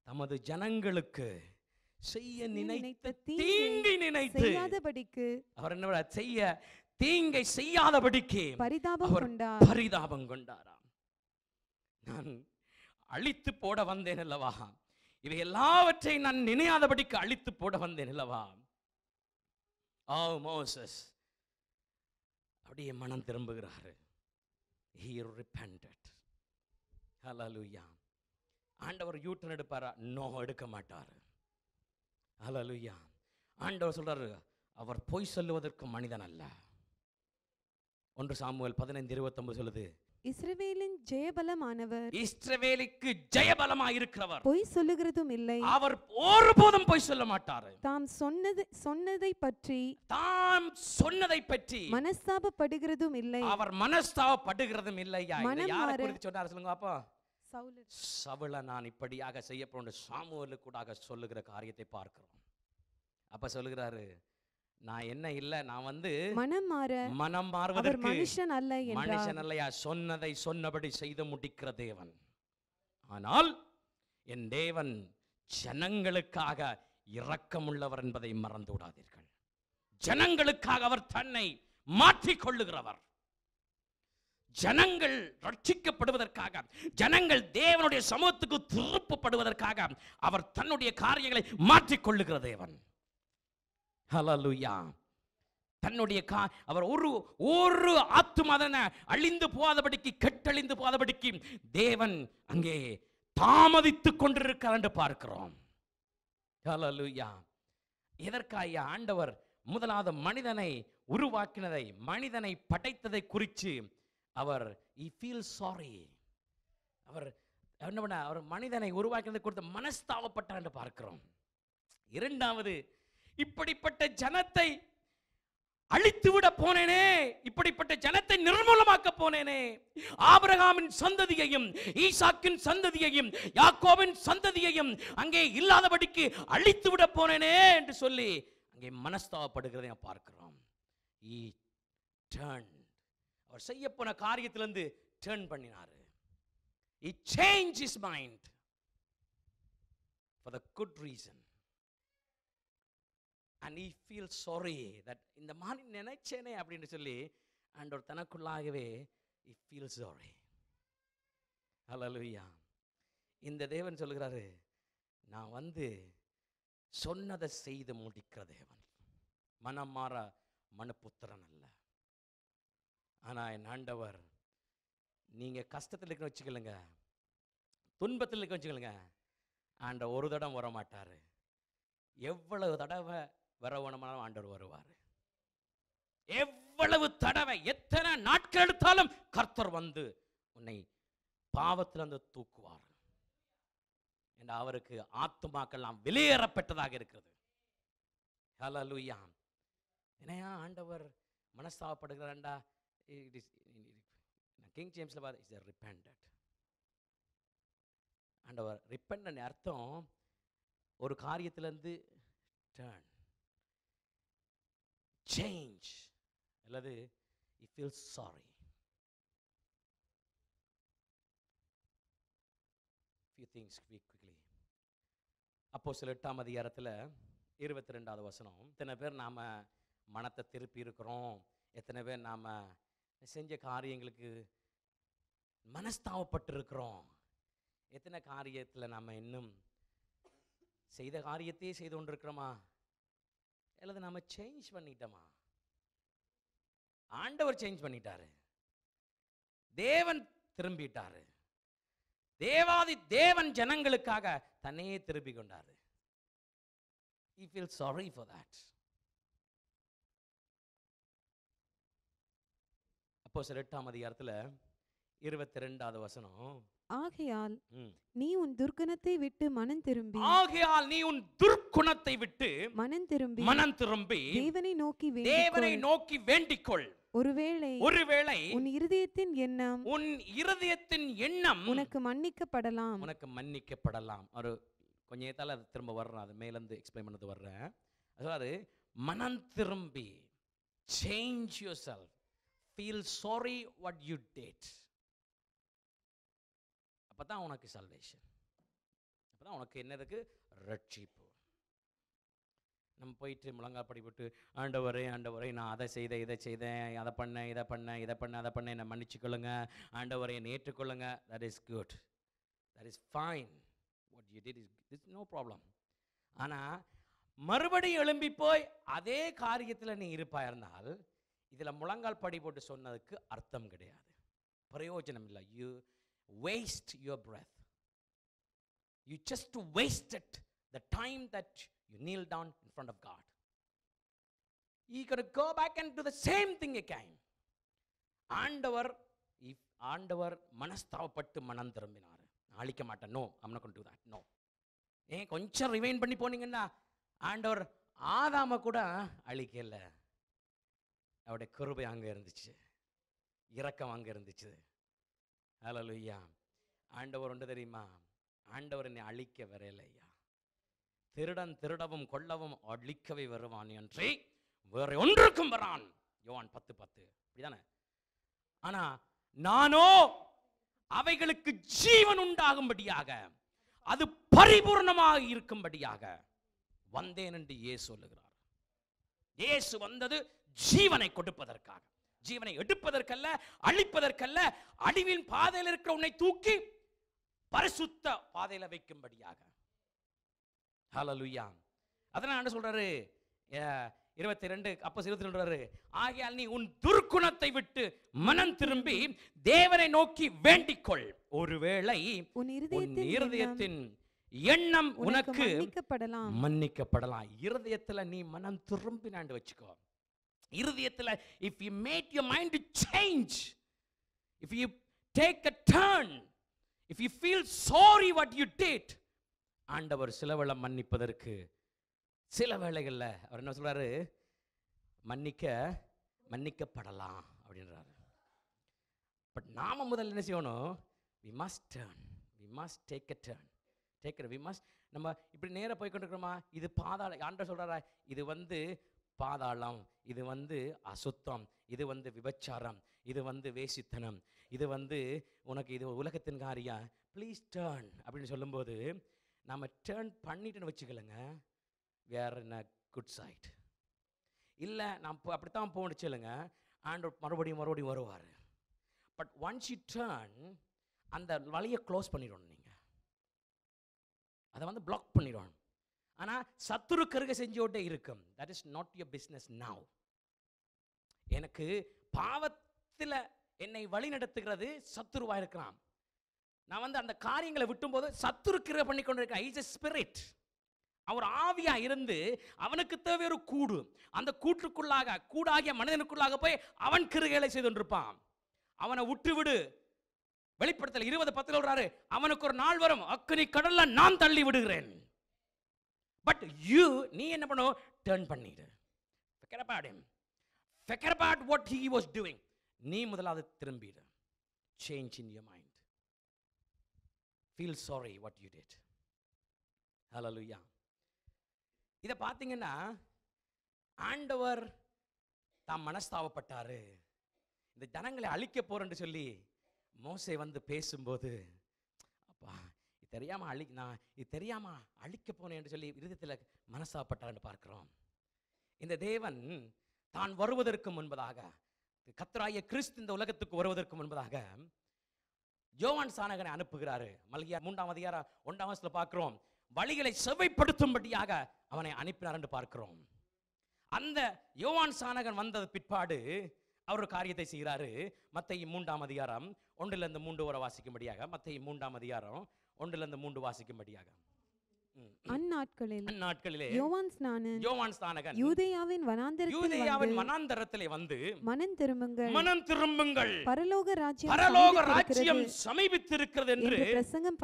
தமது ஜனங்களுக்கு செய்ய நினைத்த தீங்கி நினைத்து செய்யாதபடிக்கு அவர் என்ன செய்ய தீங்கை செய்யாதபடிக்கு பரிதாபம் கொண்டார் பரிதாபம் கொண்டாராம் நான் அழித்து போட வந்தேன் அல்லவா இவை எல்லாவற்றை நான் நினையாதபடிக்கு அழித்து போட வந்தேன் அல்லவா ஆ மோசஸ் அப்படியே மனம் திரும்புகிறாரு ஹீ ரிப்பண்டட் ஹலலுயா ஆண்டவர் யூட்டன் எடுப்பாரா நோ எடுக்க மாட்டார் ஹலலுயா ஆண்டவர் சொல்கிறாரு அவர் பொய் சொல்லுவதற்கு மனிதன் அல்ல ஒன்று சாமுவல் பதினைந்து இருபத்தொம்பது சொல்லுது இஸ்ரவேலின் ஜெயபலமானவர் இஸ்ரவேலுக்கு ஜெயபலமா இருக்கிறவர் பொய் சொல்லுகிறதும் இல்லை அவர் ஒருபோதும் பொய் சொல்ல மாட்டார் தாம் சொன்னது சொன்னதை பற்றி தாம் சொன்னதை பற்றி மனஸ்தாபப்படுகிறதும் இல்லை அவர் மனஸ்தாபப்படுகிறதும் இல்லை யாரை குறித்து சொன்னார் சொல்லுங்க அப்போ சவுல நான் இப்படியாக செய்யப்படும் சாமுவலுக்கு கூட சொல்லுகிற காரியத்தை பார்க்கிறோம் அப்ப சொல்லுகிறாரு நான் என்ன இல்ல நான் வந்து மனம் மாற மனம் மாறுவதற்கு மனுஷன் அல்ல மனுஷன் அல்லையா சொன்னதை சொன்னபடி செய்து முடிக்கிற தேவன் ஆனால் என் தேவன் ஜனங்களுக்காக இரக்கமுள்ளவர் என்பதை மறந்து விடாதீர்கள் ஜனங்களுக்காக அவர் தன்னை மாற்றிக் கொள்ளுகிறவர் ஜனங்கள் ரட்சிக்கப்படுவதற்காக ஜனங்கள் தேவனுடைய சமூகத்துக்கு திருப்பப்படுவதற்காக அவர் தன்னுடைய காரியங்களை மாற்றிக்கொள்ளுகிற தேவன் ஹலலுயா தன்னுடைய கா அவர் ஒரு ஒரு ஆத்துமா அழிந்து போகாதபடிக்கு கெட்டழிந்து போகாதபடிக்கு தேவன் அங்கே தாமதித்துக் கொண்டிருக்கிறார் என்று பார்க்கிறோம் ஹலலுயா எதற்காக ஆண்டவர் முதலாவது மனிதனை உருவாக்கினதை மனிதனை படைத்ததை குறித்து அவர் இ ஃபீல் சாரி அவர் என்ன பண்ண அவர் மனிதனை உருவாக்கினதை கொடுத்து மனஸ்தாபப்பட்டார் என்று பார்க்கிறோம் இரண்டாவது இப்படிப்பட்ட ஜனத்தை அழித்து விட போனேனே இப்படிப்பட்ட ஜனத்தை நிர்மூலமாக்க போனேனே ஆபரகாமின் சந்ததியையும் ஈசாக்கின் சந்ததியையும் யாக்கோவின் சந்ததியையும் அங்கே இல்லாதபடிக்கு அழித்து விட போனேனே என்று சொல்லி அங்கே மனஸ்தாபப்படுகிறதை பார்க்கிறோம் டேர்ன் அவர் செய்ய போன காரியத்திலிருந்து டேர்ன் பண்ணினார் he change his mind for the good reason and he feel sorry that இந்த மாதிரி நினைச்சேனே அப்படின்னு சொல்லி ஆண்டவர் தனக்குள்ளாகவே இ ஃபீல் சாரி ஹலலுயா இந்த தேவன் சொல்கிறாரு நான் வந்து சொன்னதை செய்து முடிக்கிற தேவன் மனம் மாற மனப்புத்திரன் அல்ல ஆனால் என் ஆண்டவர் நீங்கள் கஷ்டத்தில் இருக்க வச்சுக்கலுங்க துன்பத்தில் இருக்க வச்சுக்கலுங்க ஆண்ட ஒரு தடம் வர மாட்டார் எவ்வளவு தடவை வரவணமான ஆண்டவர் வருவார் எவ்வளவு தடவை எத்தனை நாட்கள் எடுத்தாலும் கர்த்தர் வந்து உன்னை பாவத்திலிருந்து தூக்குவார் என்று அவருக்கு ஆத்துமாக்கெல்லாம் வெளியேறப்பட்டதாக இருக்கிறது என்னையா ஆண்டவர் மனஸ்தாபப்படுகிறாண்டா இட் இஸ் கிங் ஜேம்ஸில் பார்த்து இஸ் ரிப்பண்டட் ஆண்டவர் ரிப்பண்டன் அர்த்தம் ஒரு காரியத்திலேருந்து டேர்ன் சேஞ்ச் அல்லது he feel sorry few things quickly அப்போ சில எட்டாம் அதிகாரத்தில் இருபத்தி ரெண்டாவது வசனம் இத்தனை பேர் நாம் மனத்தை திருப்பி இருக்கிறோம் எத்தனை பேர் நாம் செஞ்ச காரியங்களுக்கு மனஸ்தாபப்பட்டிருக்கிறோம் எத்தனை காரியத்தில் நாம் இன்னும் செய்த காரியத்தையே செய்து கொண்டிருக்கிறோமா அல்லது நம்ம சேஞ்ச் பண்ணிட்டோமா ஆண்டவர் சேஞ்ச் பண்ணிட்டாரு தேவன் திரும்பிட்டாரு தேவாதி தேவன் ஜனங்களுக்காக தன்னையே திரும்பி கொண்டாரு ஈ ஃபீல் சாரி ஃபார் தட் அப்போ எட்டாம் அதிகாரத்தில் இருபத்தி ரெண்டாவது வசனம் ஆகையால் நீ உன் துர்க்குணத்தை விட்டு மனம் திரும்பி ஆகையால் நீ உன் துர்க்குணத்தை விட்டு மனம் திரும்பி மனம் திரும்பி தேவனை நோக்கி தேவனை நோக்கி வேண்டிக்கொள் ஒருவேளை ஒருவேளை உன் இருதயத்தின் எண்ணம் உன் இருதயத்தின் எண்ணம் உனக்கு மன்னிக்கப்படலாம் உனக்கு மன்னிக்கப்படலாம் ஒரு கொஞ்ச நேரத்தால் அது திரும்ப வர்றேன் அது மேலேருந்து எக்ஸ்பிளைன் பண்ணது வர்றேன் அதாவது மனம் திரும்பி change yourself feel sorry what you did அப்போ தான் உனக்கு சல்வேஷன் அப்போ தான் உனக்கு என்னதுக்கு ரட்சிப்பு நம்ம போயிட்டு முழங்கா போட்டு ஆண்டவரே ஆண்டவரே நான் அதை செய்தேன் இதை செய்தேன் அதை பண்ணேன் இதை பண்ணேன் இதை பண்ணேன் அதை பண்ணேன் என்னை மன்னிச்சுக்கொள்ளுங்க ஆண்டவரை என்னை ஏற்றுக்கொள்ளுங்க that is good that is fine what you did is it's no problem ஆனால் மறுபடியும் எழும்பி போய் அதே காரியத்தில் நீ இருப்பாக இருந்தால் இதில் முழங்கால் படி போட்டு சொன்னதுக்கு அர்த்தம் கிடையாது பிரயோஜனம் இல்லை you waste your breath. You just wasted the time that you kneel down in front of God. You got to go back and do the same thing again. ஆண்டவர் இஃப் ஆண்டவர் மனஸ்தாவப்பட்டு மனம் திரும்பினார் அழிக்க மாட்டேன் நோ அம்னா கொண்டு தான் நோ ஏன் கொஞ்சம் ரிவைன் பண்ணி போனீங்கன்னா ஆண்டவர் ஆதாம கூட அழிக்கலை அவருடைய கிருபை அங்கே இருந்துச்சு இரக்கம் அங்கே இருந்துச்சு அலலுய்யா ஆண்டவர் ஒன்று தெரியுமா ஆண்டவர் என்னை அழிக்க வரலையா திருடன் திருடவும் கொள்ளவும் அழிக்கவே வருவான் என்று வேற ஒன்றுக்கும் வரான் யோவான் பத்து பத்து அப்படிதானே ஆனா நானோ அவைகளுக்கு ஜீவன் உண்டாகும்படியாக அது பரிபூர்ணமாக இருக்கும்படியாக வந்தேன் என்று இயேசு சொல்லுகிறார் இயேசு வந்தது ஜீவனை கொடுப்பதற்காக ஜீவனை எடுப்பதற்கல்ல அழிப்பதற்கல்ல அழிவின் பாதையில் இருக்கிற உன்னை தூக்கி பரிசுத்த பாதையில் வைக்கும்படியாக ஹலலுயா அதனால் என்ன சொல்றாரு இருபத்தி ரெண்டு அப்போ ஆகையால் நீ உன் துர்க்குணத்தை விட்டு மனம் திரும்பி தேவனை நோக்கி வேண்டிக்கொள் ஒருவேளை உன் இருதயத்தின் எண்ணம் உனக்கு மன்னிக்கப்படலாம் இருதயத்துல நீ மனம் திரும்பினாண்டு வச்சுக்கோ இருதயத்தில் if you made your mind change if you take a turn if you feel sorry what you did ஆண்டவர் சில மன்னிப்பதற்கு சில வேளைகளில் அவர் என்ன சொல்கிறாரு மன்னிக்க மன்னிக்கப்படலாம் அப்படின்றாரு பட் நாம் முதல்ல என்ன செய்யணும் we must turn we must take a turn take we must நம்ம இப்படி நேராக போய் கொண்டிருக்கிறோமா இது பாதாள ஆண்டவர் சொல்கிறாரா இது வந்து பாதாளம் இது வந்து அசுத்தம் இது வந்து விபச்சாரம் இது வந்து வேசித்தனம் இது வந்து உனக்கு இது உலகத்தின் காரியம் ப்ளீஸ் டேர்ன் அப்படின்னு சொல்லும்போது நம்ம டேர்ன் பண்ணிட்டுன்னு வச்சுக்கலங்க வேற என்ன குட் சைட் இல்லை நான் இப்போ அப்படித்தான் போகணும் சொல்லுங்க ஆண்ட் மறுபடியும் மறுபடியும் வருவார் பட் ஒன்ஸ் யூ டேர்ன் அந்த வழியை க்ளோஸ் பண்ணிடணும் நீங்கள் அதை வந்து பிளாக் பண்ணிடணும் ஆனால் சத்துரு கருக செஞ்சோட்டே இருக்கும் that is not your business now எனக்கு பாவத்தில் என்னை வழி நடத்துகிறது சத்துருவாக இருக்கிறான் நான் வந்து அந்த காரியங்களை விட்டும்போது சத்துரு கிரக பண்ணி கொண்டிருக்கேன் ஐஸ் எ ஸ்பிரிட் அவர் ஆவியாக இருந்து அவனுக்கு தேவை ஒரு கூடு அந்த கூட்டுக்குள்ளாக கூடாகிய மனிதனுக்குள்ளாக போய் அவன் கிருகைகளை செய்து கொண்டிருப்பான் அவனை விட்டு விடு வெளிப்படுத்தல இருபது பத்தில் விடுறாரு அவனுக்கு ஒரு நாள் வரும் அக்கனி கடல்ல நான் தள்ளி விடுகிறேன் பட் யூ நீ என்ன பண்ணும் டேர்ன் பண்ணிடு forget about him forget what he was doing நீ முதலாவது திரும்பிடு change in your mind feel sorry what you did hallelujah இதை பார்த்தீங்கன்னா ஆண்டவர் தாம் மனஸ்தாவப்பட்டாரு இந்த ஜனங்களை அழிக்க போறேன்னு சொல்லி மோசை வந்து பேசும்போது அப்பா தெரியாமல் அழி நான் இது தெரியாமல் அழிக்க போனேன் என்று சொல்லி இருதயத்தில் மனசாப்பட்டார் என்று பார்க்கிறோம் இந்த தேவன் தான் வருவதற்கு முன்பதாக கத்தராய கிறிஸ்து இந்த உலகத்துக்கு வருவதற்கு முன்பதாக ஜோவான் சானகனை அனுப்புகிறாரு மல்கியா மூன்றாம் அதிகார ஒன்றாம் வயசுல பார்க்கிறோம் வழிகளை செவைப்படுத்தும்படியாக அவனை அனுப்பினார் என்று பார்க்கிறோம் அந்த யோவான் சானகன் வந்தது பிற்பாடு அவர் ஒரு காரியத்தை செய்கிறாரு மத்தையும் மூன்றாம் அதிகாரம் ஒன்றிலிருந்து மூன்று வர வாசிக்கும்படியாக மத்தையும் மூன்றாம் அதிகாரம் ஒன்றிலிருந்து மூன்று வாசிக்கும்படியாக அந்நாட்களில் அந்நாட்களிலே வந்து மனம் மனம் திரும்புங்கள் பரலோக ராஜ்யம் பரலோக ராஜ்யம் பிரசங்கம்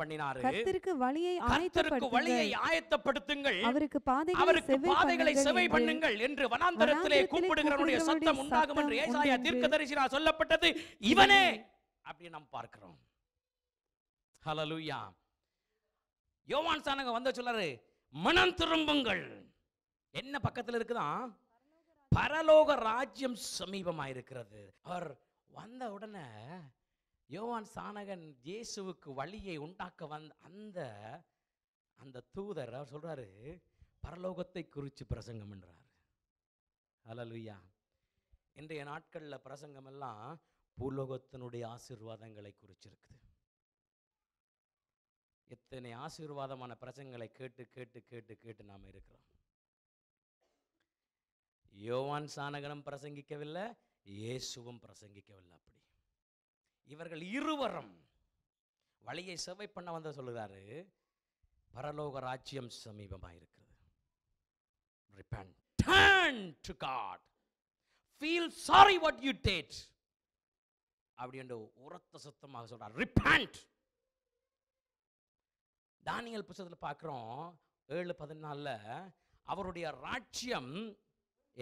பண்ணினார் பிரசங்கம் வழியை ஆயத்தப்படுத்துங்கள் வழியை ஆயத்தப்படுத்துங்கள் அவருக்கு பாதைகளை அவருக்கு பாதைகளை செவை பண்ணுங்கள் என்று வனாந்தரத்திலே கூப்பிடுகிறவனுடைய சத்தம் உண்டாகும் என்று ஏசாயா தீர்க்கதரிசினால் சொல்லப்பட்டது இவனே அப்படி நாம் பார்க்கிறோம் ஹலலுயா யோவான் சாணங்க வந்த சொல்றாரு மனம் திரும்புங்கள் என்ன பக்கத்தில் இருக்குதான் பரலோக ராஜ்யம் சமீபமாக இருக்கிறது அவர் வந்த உடனே யோவான் சாணகன் இயேசுவுக்கு வழியை உண்டாக்க வந்த அந்த அந்த தூதர் அவர் சொல்கிறாரு பரலோகத்தை குறித்து பிரசங்கம் என்றார் அலலுயா இன்றைய நாட்களில் பிரசங்கம் எல்லாம் பூலோகத்தினுடைய ஆசீர்வாதங்களை குறிச்சிருக்குது எத்தனை ஆசீர்வாதமான பிரச்சனைகளை கேட்டு கேட்டு கேட்டு கேட்டு நாம் இருக்கிறோம் யோவான் சானகனும் பிரசங்கிக்கவில்லை இயேசுவும் பிரசங்கிக்கவில்லை அப்படி இவர்கள் இருவரும் வழியை செவை பண்ண வந்த சொல்லுகிறாரு பரலோக ராஜ்யம் சமீபமாக இருக்கிறது repent turn to God feel sorry you did அப்படின்ற உரத்த சுத்தமாக சொல்கிறார் ரிப்பன்ட் தானியல் புத்தகத்தில் பார்க்குறோம் ஏழு பதினாலில் அவருடைய ராட்சியம்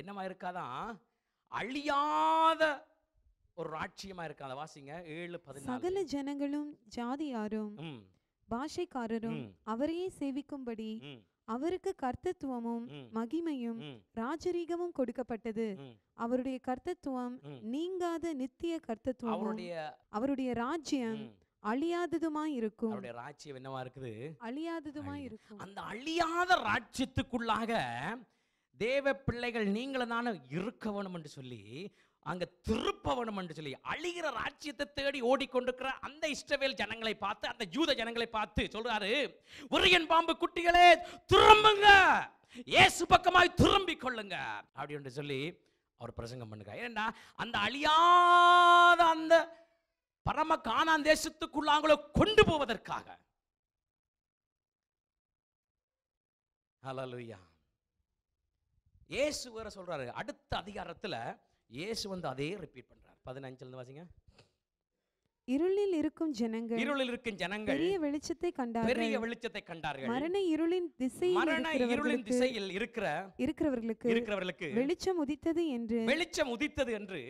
என்னமா இருக்காதான் அழியாத ஒரு ராட்சியமா இருக்காத வாசிங்க ஏழு பதினாலு சகல ஜனங்களும் ஜாதியாரும் பாஷைக்காரரும் அவரையே சேவிக்கும்படி அவருக்கு கர்த்தத்துவமும் மகிமையும் ராஜரீகமும் கொடுக்கப்பட்டது அவருடைய கர்த்தத்துவம் நீங்காத நித்திய கர்த்தத்துவம் அவருடைய அவருடைய ராஜ்யம் அழியாததுமாயிருக்கும் அவருடைய ராஜ்யம் என்னவா இருக்குது அழியாததுமா அந்த அழியாத ராஜ்யத்துக்குள்ளாக தேவ பிள்ளைகள் நீங்களும் தானே இருக்க வேணும் என்று சொல்லி அங்க திருப்ப வேணும் என்று சொல்லி அழிகிற ராஜ்யத்தை தேடி ஓடிக்கொண்டிருக்கிற அந்த இஷ்டவேல் ஜனங்களை பார்த்து அந்த ஜூத ஜனங்களை பார்த்து சொல்றாரு உரியன் பாம்பு குட்டிகளே திரும்புங்க ஏசு பக்கமாய் திரும்பி கொள்ளுங்க அப்படின்னு சொல்லி அவர் பிரசங்கம் பண்ணுங்க ஏன்னா அந்த அழியாத அந்த பரம காணான் தேசத்துக்குள்ள அவங்கள கொண்டு போவதற்காக ஹலலுயா வேற சொல்றாரு அடுத்த அதிகாரத்தில் இயேசு வந்து அதே ரிப்பீட் பண்றாரு பதினஞ்சுல இருந்து வாசிங்க இருளில் இருக்கும் ஜனங்கள் இருளில் இருக்கும் ஜனங்கள் பெரிய வெளிச்சத்தை கண்டார்கள் பெரிய வெளிச்சத்தை கண்டார்கள் மரண இருளின் திசையில் மரண இருளின் திசையில் இருக்கிற இருக்கிறவர்களுக்கு இருக்கிறவர்களுக்கு வெளிச்சம் உதித்தது என்று வெளிச்சம் உதித்தது என்று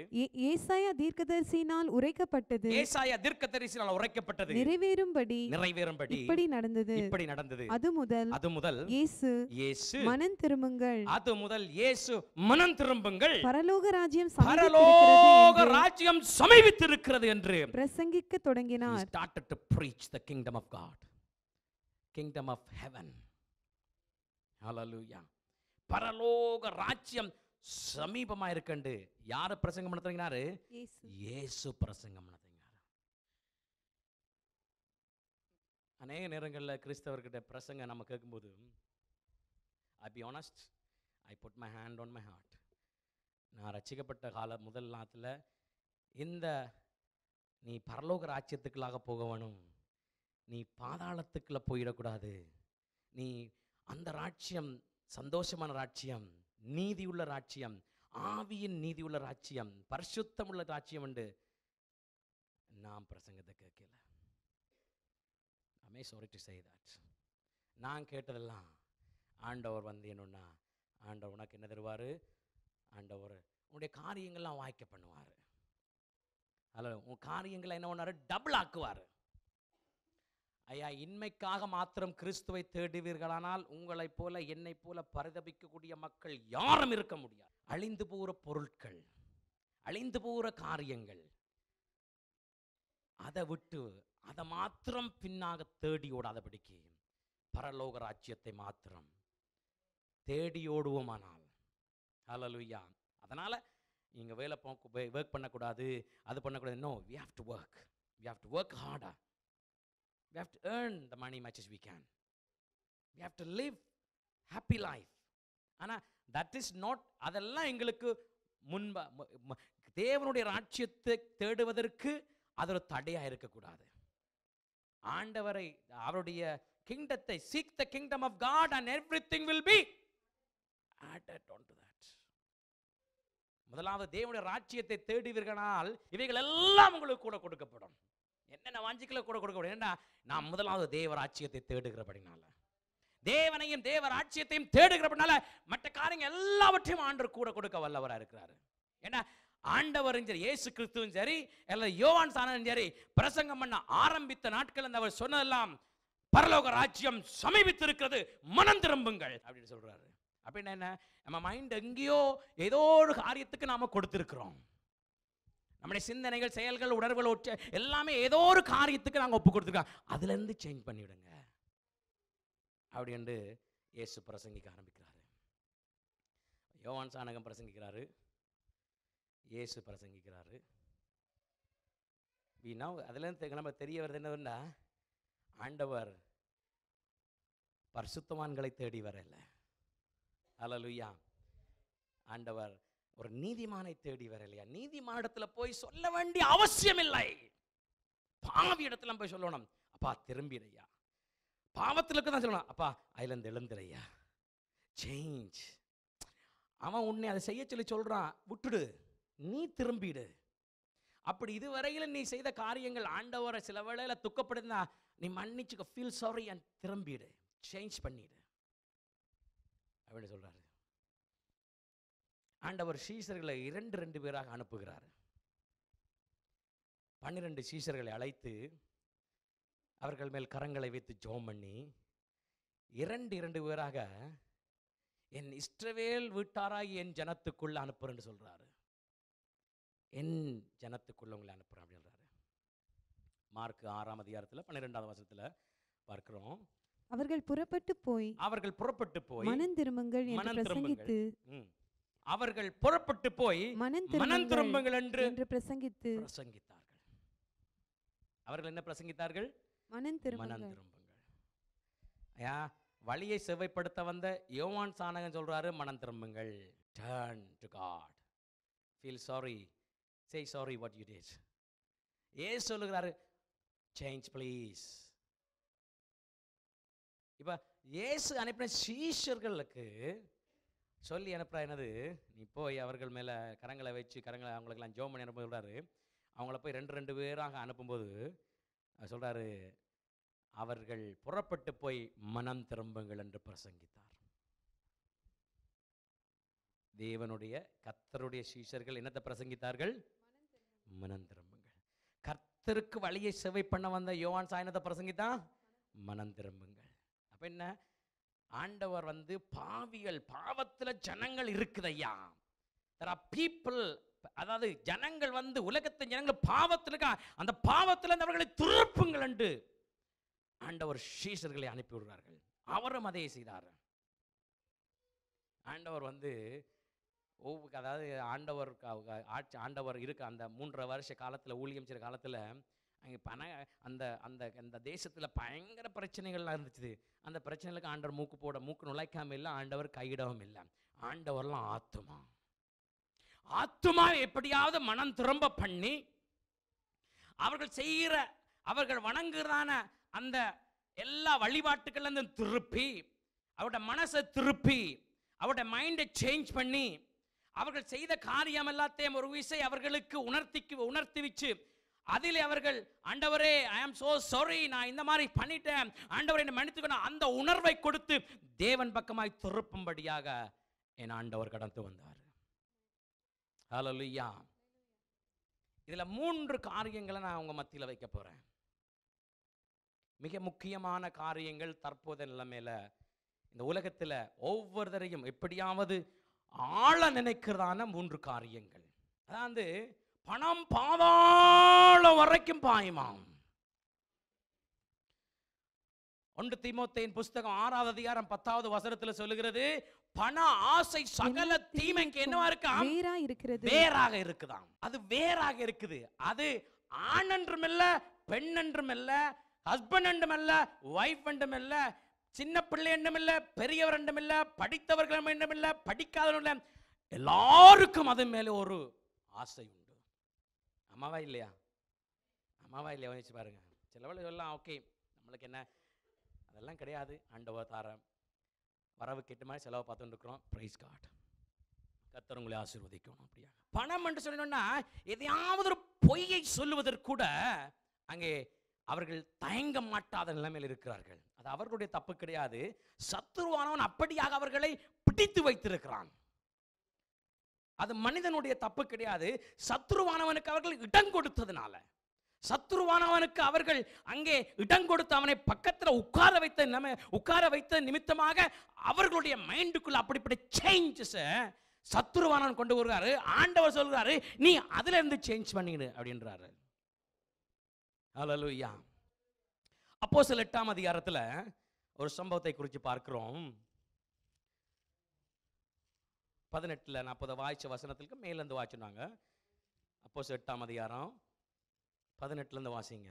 ஏசாயா தீர்க்கதரிசியினால் உரைக்கப்பட்டது ஏசாயா தீர்க்கதரிசியினால் உரைக்கப்பட்டது நிறைவேறும்படி நிறைவேறும்படி இப்படி நடந்தது இப்படி நடந்தது அது முதல் அது முதல் இயேசு இயேசு மனம் திரும்புங்கள் அது முதல் இயேசு மனம் திரும்புங்கள் பரலோக ராஜ்யம் பரலோக ராஜ்யம் சமீபித்திருக்கிறது என்று பிரசங்க பிரசங்கிக்க தொடங்கினார் started to preach the kingdom of god kingdom of heaven hallelujah பரலோக ராஜ்யம் சமீபமா இருக்கண்டு யாரு பிரசங்கம் நடத்துறீங்கனாரு இயேசு பிரசங்கம் நடத்துறாரு அநேக நேரங்களில் கிறிஸ்தவர்கிட்ட பிரசங்க நம்ம கேட்கும்போது I be honest I put my hand on my heart நான் ரசிக்கப்பட்ட கால முதல் நாத்தில் இந்த நீ பரலோக ராஜ்யத்துக்குள்ளாக போக வேணும் நீ பாதாளத்துக்குள்ளே போயிடக்கூடாது நீ அந்த ராட்சியம் சந்தோஷமான ராட்சியம் நீதியுள்ள ராட்சியம் ஆவியின் நீதியுள்ள ராட்சியம் உள்ள ராட்சியம் உண்டு நான் பிரசங்கத்தை கேட்கல அமே சாரி டு தட் நான் கேட்டதெல்லாம் ஆண்டவர் வந்து என்னன்னா ஆண்டவர் உனக்கு என்ன தருவார் ஆண்டவர் உன்னுடைய காரியங்கள்லாம் வாய்க்க பண்ணுவார் அதில் உன் காரியங்களை என்ன பண்ணார் டபுள் ஆக்குவார் ஐயா இன்மைக்காக மாத்திரம் கிறிஸ்துவை தேடுவீர்களானால் உங்களைப் போல என்னைப் போல பரிதபிக்கக்கூடிய மக்கள் யாரும் இருக்க முடியாது அழிந்து போகிற பொருட்கள் அழிந்து போகிற காரியங்கள் அதை விட்டு அதை மாத்திரம் பின்னாக தேடி ஓடாதபடிக்கு பரலோக ராஜ்யத்தை மாத்திரம் தேடி ஓடுவோமானால் அலலுயா அதனால் இங்கே வேலை ஒர்க் பண்ணக்கூடாது அது பண்ணக்கூடாது no we have to work we have to work ஹார்டா we have to earn the money much as we can we have to live happy life ஆனால் தட் இஸ் நாட் அதெல்லாம் எங்களுக்கு முன்ப தேவனுடைய ராட்சியத்தை தேடுவதற்கு அது ஒரு தடையாக இருக்கக்கூடாது ஆண்டவரை அவருடைய கிங்டத்தை seek the kingdom of God and everything will be add unto முதலாவது தேவனுடைய ராஜ்யத்தை தேடுவீர்களானால் இவைகள் எல்லாம் உங்களுக்கு கூட கொடுக்கப்படும் என்னென்ன வாஞ்சிக்கல கூட கொடுக்கப்படும் ஏன்னா நான் முதலாவது தேவ ராஜ்யத்தை தேடுகிறபடினால தேவனையும் தேவ ராஜ்யத்தையும் தேடுகிறபடினால மற்ற காரியங்கள் எல்லாவற்றையும் ஆண்டர் கூட கொடுக்க வல்லவராக இருக்கிறாரு ஏன்னா ஆண்டவரும் சரி ஏசு கிறிஸ்துவும் சரி அல்லது யோவான் சாணனும் சரி பிரசங்கம் பண்ண ஆரம்பித்த நாட்கள் அந்த அவர் சொன்னதெல்லாம் பரலோக ராஜ்யம் சமீபித்திருக்கிறது மனம் திரும்புங்கள் அப்படின்னு சொல்றாரு அப்படின்னா என்ன நம்ம மைண்ட் எங்கேயோ ஏதோ ஒரு காரியத்துக்கு நாம் கொடுத்துருக்குறோம் நம்முடைய சிந்தனைகள் செயல்கள் உணர்வுகள் ஒற்ற எல்லாமே ஏதோ ஒரு காரியத்துக்கு நாங்கள் ஒப்பு கொடுத்துருக்கோம் அதுலேருந்து சேஞ்ச் பண்ணிவிடுங்க அப்படின்ட்டு இயேசு பிரசங்கிக்க ஆரம்பிக்கிறாரு யோவான் சாணகம் பிரசங்கிக்கிறாரு இயேசு பிரசங்கிக்கிறாரு வீணா அதுலேருந்து நம்ம தெரிய வருது என்னதுன்னா ஆண்டவர் பரிசுத்தவான்களை தேடி வரலை அலலுயா ஆண்டவர் ஒரு நீதிமானை தேடி வரலையா நீதிமானிடத்துல போய் சொல்ல வேண்டிய அவசியம் இல்லை பாவி இடத்துல போய் சொல்லணும் அப்பா திரும்பிடையா இருக்க தான் சொல்லணும் அப்பா அதுலேருந்து எழுந்துறையா சேஞ்ச் அவன் உன்னை அதை செய்ய சொல்லி சொல்கிறான் விட்டுடு நீ திரும்பிடு அப்படி இதுவரையில் நீ செய்த காரியங்கள் ஆண்டவரை சில வேளையில் துக்கப்படுந்தா நீ மன்னிச்சுக்க ஃபீல் சாரி அண்ட் திரும்பிடு சேஞ்ச் பண்ணிடு அப்படின்னு சொல்கிறாரு ஆண்டவர் சீசர்களை இரண்டு ரெண்டு பேராக அனுப்புகிறார் பன்னிரெண்டு சீசர்களை அழைத்து அவர்கள் மேல் கரங்களை வைத்து ஜோம் பண்ணி இரண்டு இரண்டு பேராக என் இஸ்ரவேல் வீட்டாராகி என் ஜனத்துக்குள்ளே அனுப்புறேன்னு சொல்கிறாரு என் ஜனத்துக்குள்ள உங்களை அனுப்புகிறேன் அப்படின்றாரு மார்க் ஆறாம் அதிகாரத்தில் பன்னிரெண்டாவது வருஷத்தில் பார்க்குறோம் அவர்கள் புறப்பட்டு போய் அவர்கள் புறப்பட்டு போய் மனம் திரும்புங்கள் என்று பிரசங்கித்து அவர்கள் புறப்பட்டு போய் மனம் திரும்புங்கள் என்று என்று பிரசங்கித்து பிரசங்கித்தார்கள் அவர்கள் என்ன பிரசங்கித்தார்கள் மனம் திரும்புங்கள் ஐயா வழியை செவ்வைப்படுத்த வந்த யோவான் சாணகன் சொல்றாரு மனம் திரும்புங்கள் turn to God feel sorry say sorry what you does ஏ சொல்லுகிறாரு சேஞ்ச் ப்ளீஸ் இப்போ இயேசு அனுப்பின சீஷர்களுக்கு சொல்லி அனுப்புகிறா என்னது நீ போய் அவர்கள் மேலே கரங்களை வச்சு கரங்களை அவங்களுக்கெல்லாம் ஜோம் பண்ணி அனுப்ப சொல்கிறாரு அவங்கள போய் ரெண்டு ரெண்டு பேராக அனுப்பும்போது சொல்கிறாரு அவர்கள் புறப்பட்டு போய் மனம் திரும்புங்கள் என்று பிரசங்கித்தார் தேவனுடைய கர்த்தருடைய சீஷர்கள் என்னத்தை பிரசங்கித்தார்கள் மனம் திரும்புங்கள் கர்த்தருக்கு வழியை செவை பண்ண வந்த யோவான் சாயனத்தை பிரசங்கித்தான் மனம் திரும்புங்கள் அப்போ என்ன ஆண்டவர் வந்து பாவிகள் பாவத்தில் ஜனங்கள் இருக்குதையா தெர் ஆர் பீப்புள் அதாவது ஜனங்கள் வந்து உலகத்தை ஜனங்கள் பாவத்தில் இருக்கா அந்த பாவத்தில் அவர்களை துருப்புங்கள் என்று ஆண்டவர் சீசர்களை அனுப்பி விடுகிறார்கள் அவரும் அதே செய்தார் ஆண்டவர் வந்து அதாவது ஆண்டவர் ஆட்சி ஆண்டவர் இருக்க அந்த மூன்றரை வருஷ காலத்தில் ஊழியம் செய்கிற காலத்தில் அங்கே பண அந்த அந்த அந்த தேசத்தில் பயங்கர பிரச்சனைகள்லாம் இருந்துச்சு அந்த பிரச்சனைகளுக்கு ஆண்டவர் மூக்கு போட மூக்கு நுழைக்காமல் இல்லை ஆண்டவர் கையிடவும் இல்லை ஆண்டவர்லாம் ஆத்துமா ஆத்துமா எப்படியாவது மனம் திரும்ப பண்ணி அவர்கள் செய்கிற அவர்கள் வணங்குறதான அந்த எல்லா வழிபாட்டுக்கள்லேருந்து திருப்பி அவருடைய மனசை திருப்பி அவருடைய மைண்டை சேஞ்ச் பண்ணி அவர்கள் செய்த காரியம் எல்லாத்தையும் ஒரு விசை அவர்களுக்கு உணர்த்திக்கு உணர்த்தி வச்சு அதில் அவர்கள் ஆண்டவரே ஐ ஆம் சோ சாரி நான் இந்த மாதிரி பண்ணிட்டேன் ஆண்டவரே என்னை மன்னித்துக்கணும் அந்த உணர்வை கொடுத்து தேவன் பக்கமாய் திருப்பும்படியாக என் ஆண்டவர் கடந்து வந்தார் ஹலலுயா இதில் மூன்று காரியங்களை நான் உங்கள் மத்தியில் வைக்க போகிறேன் மிக முக்கியமான காரியங்கள் தற்போதைய நிலைமையில் இந்த உலகத்தில் ஒவ்வொருத்தரையும் எப்படியாவது ஆள நினைக்கிறதான மூன்று காரியங்கள் அதாவது பணம் பாதாளம் வரைக்கும் பாயுமாம் ஒன்று திமுத்தையின் புஸ்தகம் ஆறாவது அதிகாரம் பத்தாவது வசனத்துல சொல்லுகிறது பண ஆசை சகல தீமைக்கு என்னவா இருக்கு வேறா இருக்கிறது வேறாக இருக்குதாம் அது வேறாக இருக்குது அது ஆண் என்றும் இல்ல பெண் என்றும் இல்ல ஹஸ்பண்ட் என்றும் இல்ல ஒய்ஃப் என்றும் இல்ல சின்ன பிள்ளை என்றும் இல்ல பெரியவர் என்றும் இல்ல படித்தவர்கள் என்றும் இல்ல படிக்காதவர்கள் எல்லாருக்கும் அது மேலே ஒரு ஆசை உண்டு அம்மாவா இல்லையா அம்மாவா இல்லையா வந்துச்சு பாருங்கள் சிலவள் எல்லாம் ஓகே நம்மளுக்கு என்ன அதெல்லாம் கிடையாது ஆண்டவா தாரம் வரவு கெட்ட மாதிரி செலவை பார்த்துட்டு இருக்கிறோம் ப்ரைஸ் காட் கத்தர் ஆசீர்வதிக்கணும் அப்படியா பணம் என்று சொல்லணும்னா எதையாவது ஒரு பொய்யை சொல்லுவதற்கு அங்கே அவர்கள் தயங்க மாட்டாத நிலைமையில் இருக்கிறார்கள் அது அவர்களுடைய தப்பு கிடையாது சத்துருவானவன் அப்படியாக அவர்களை பிடித்து வைத்திருக்கிறான் அது மனிதனுடைய தப்பு கிடையாது சத்ருவானவனுக்கு அவர்கள் இடம் கொடுத்ததுனால சத்ருவானவனுக்கு அவர்கள் அங்கே இடம் கொடுத்து அவனை பக்கத்தில் உட்கார வைத்த நம்ம உட்கார வைத்த நிமித்தமாக அவர்களுடைய மைண்டுக்குள்ள அப்படிப்பட்ட சேஞ்சஸை சத்ருவானவன் கொண்டு வருகிறாரு ஆண்டவர் சொல்கிறாரு நீ அதுல இருந்து சேஞ்ச் பண்ணிடு அப்படின்றாரு அப்போ சில எட்டாம் அதிகாரத்தில் ஒரு சம்பவத்தை குறித்து பார்க்கிறோம் பதினெட்டில் நாற்பது வாய்ச்ச வசனத்திற்கு மேலேருந்து வாய்ச்சினாங்க அப்போ எட்டாம் அதிகாரம் பதினெட்டுலேருந்து வாசிங்க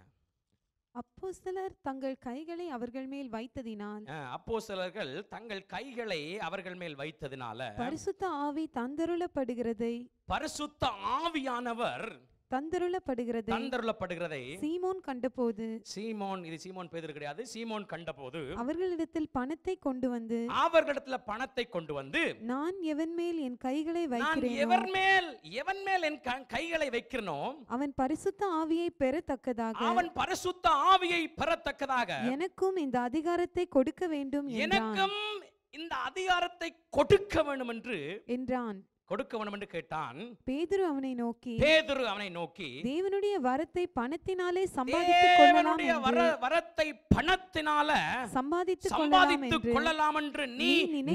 அப்போ சிலர் தங்கள் கைகளை அவர்கள் மேல் வைத்ததினால் அப்போ சிலர்கள் தங்கள் கைகளை அவர்கள் மேல் வைத்ததினால பரிசுத்த ஆவி தந்தருளப்படுகிறதை பரிசுத்த ஆவியானவர் தந்தருளப்படுகிறது தந்தருளப்படுகிறதை சீமோன் கண்டபோது சீமோன் இது சீமோன் பேதர் கிடையாது சீமோன் கண்டபோது அவர்களிடத்தில் பணத்தை கொண்டு வந்து அவர்களிடத்தில் பணத்தை கொண்டு வந்து நான் எவன் மேல் என் கைகளை வைக்கிறேன் எவன் மேல் எவன் மேல் என் கைகளை வைக்கிறனோ அவன் பரிசுத்த ஆவியை பெறத்தக்கதாக அவன் பரிசுத்த ஆவியை பெறத்தக்கதாக எனக்கும் இந்த அதிகாரத்தை கொடுக்க வேண்டும் எனக்கும் இந்த அதிகாரத்தை கொடுக்க வேண்டும் என்று என்றான் கொடுக்க வேண்டும் என்று கேட்டான் பேதுரு அவனை நோக்கி பேதுரு அவனை நோக்கி தேவனுடைய வரத்தை பணத்தினாலே சம்பாதித்துக் கொள்ளலாம் வரத்தை பணத்தினால சம்பாதித்துக் சம்பாதித்துக் கொள்ளலாம் என்று நீ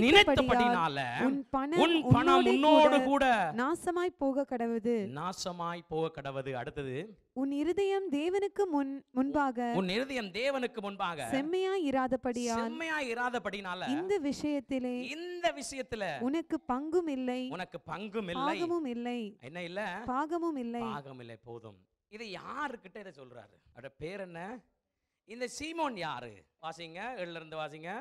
நினைத்தபடினால உன் பணம் உன் பணம் உன்னோடு கூட நாசமாய் போக கடவுது நாசமாய் போக கடவுது அடுத்தது உன் இருதயம் தேவனுக்கு முன் முன்பாக உன் இருதயம் தேவனுக்கு முன்பாக செம்மையா இராதபடியால் செம்மையா இராதபடினால இந்த விஷயத்திலே இந்த விஷயத்துல உனக்கு பங்கும் இல்லை உனக்கு பங்கும் இல்லை பாகமும் இல்லை என்ன இல்ல பாகமும் இல்லை பாகம் இல்லை போதும் இது யாருக்கிட்ட இதை சொல்றாரு அட பேர் என்ன இந்த சீமோன் யாரு வாசிங்க எல்ல இருந்து வாசிங்க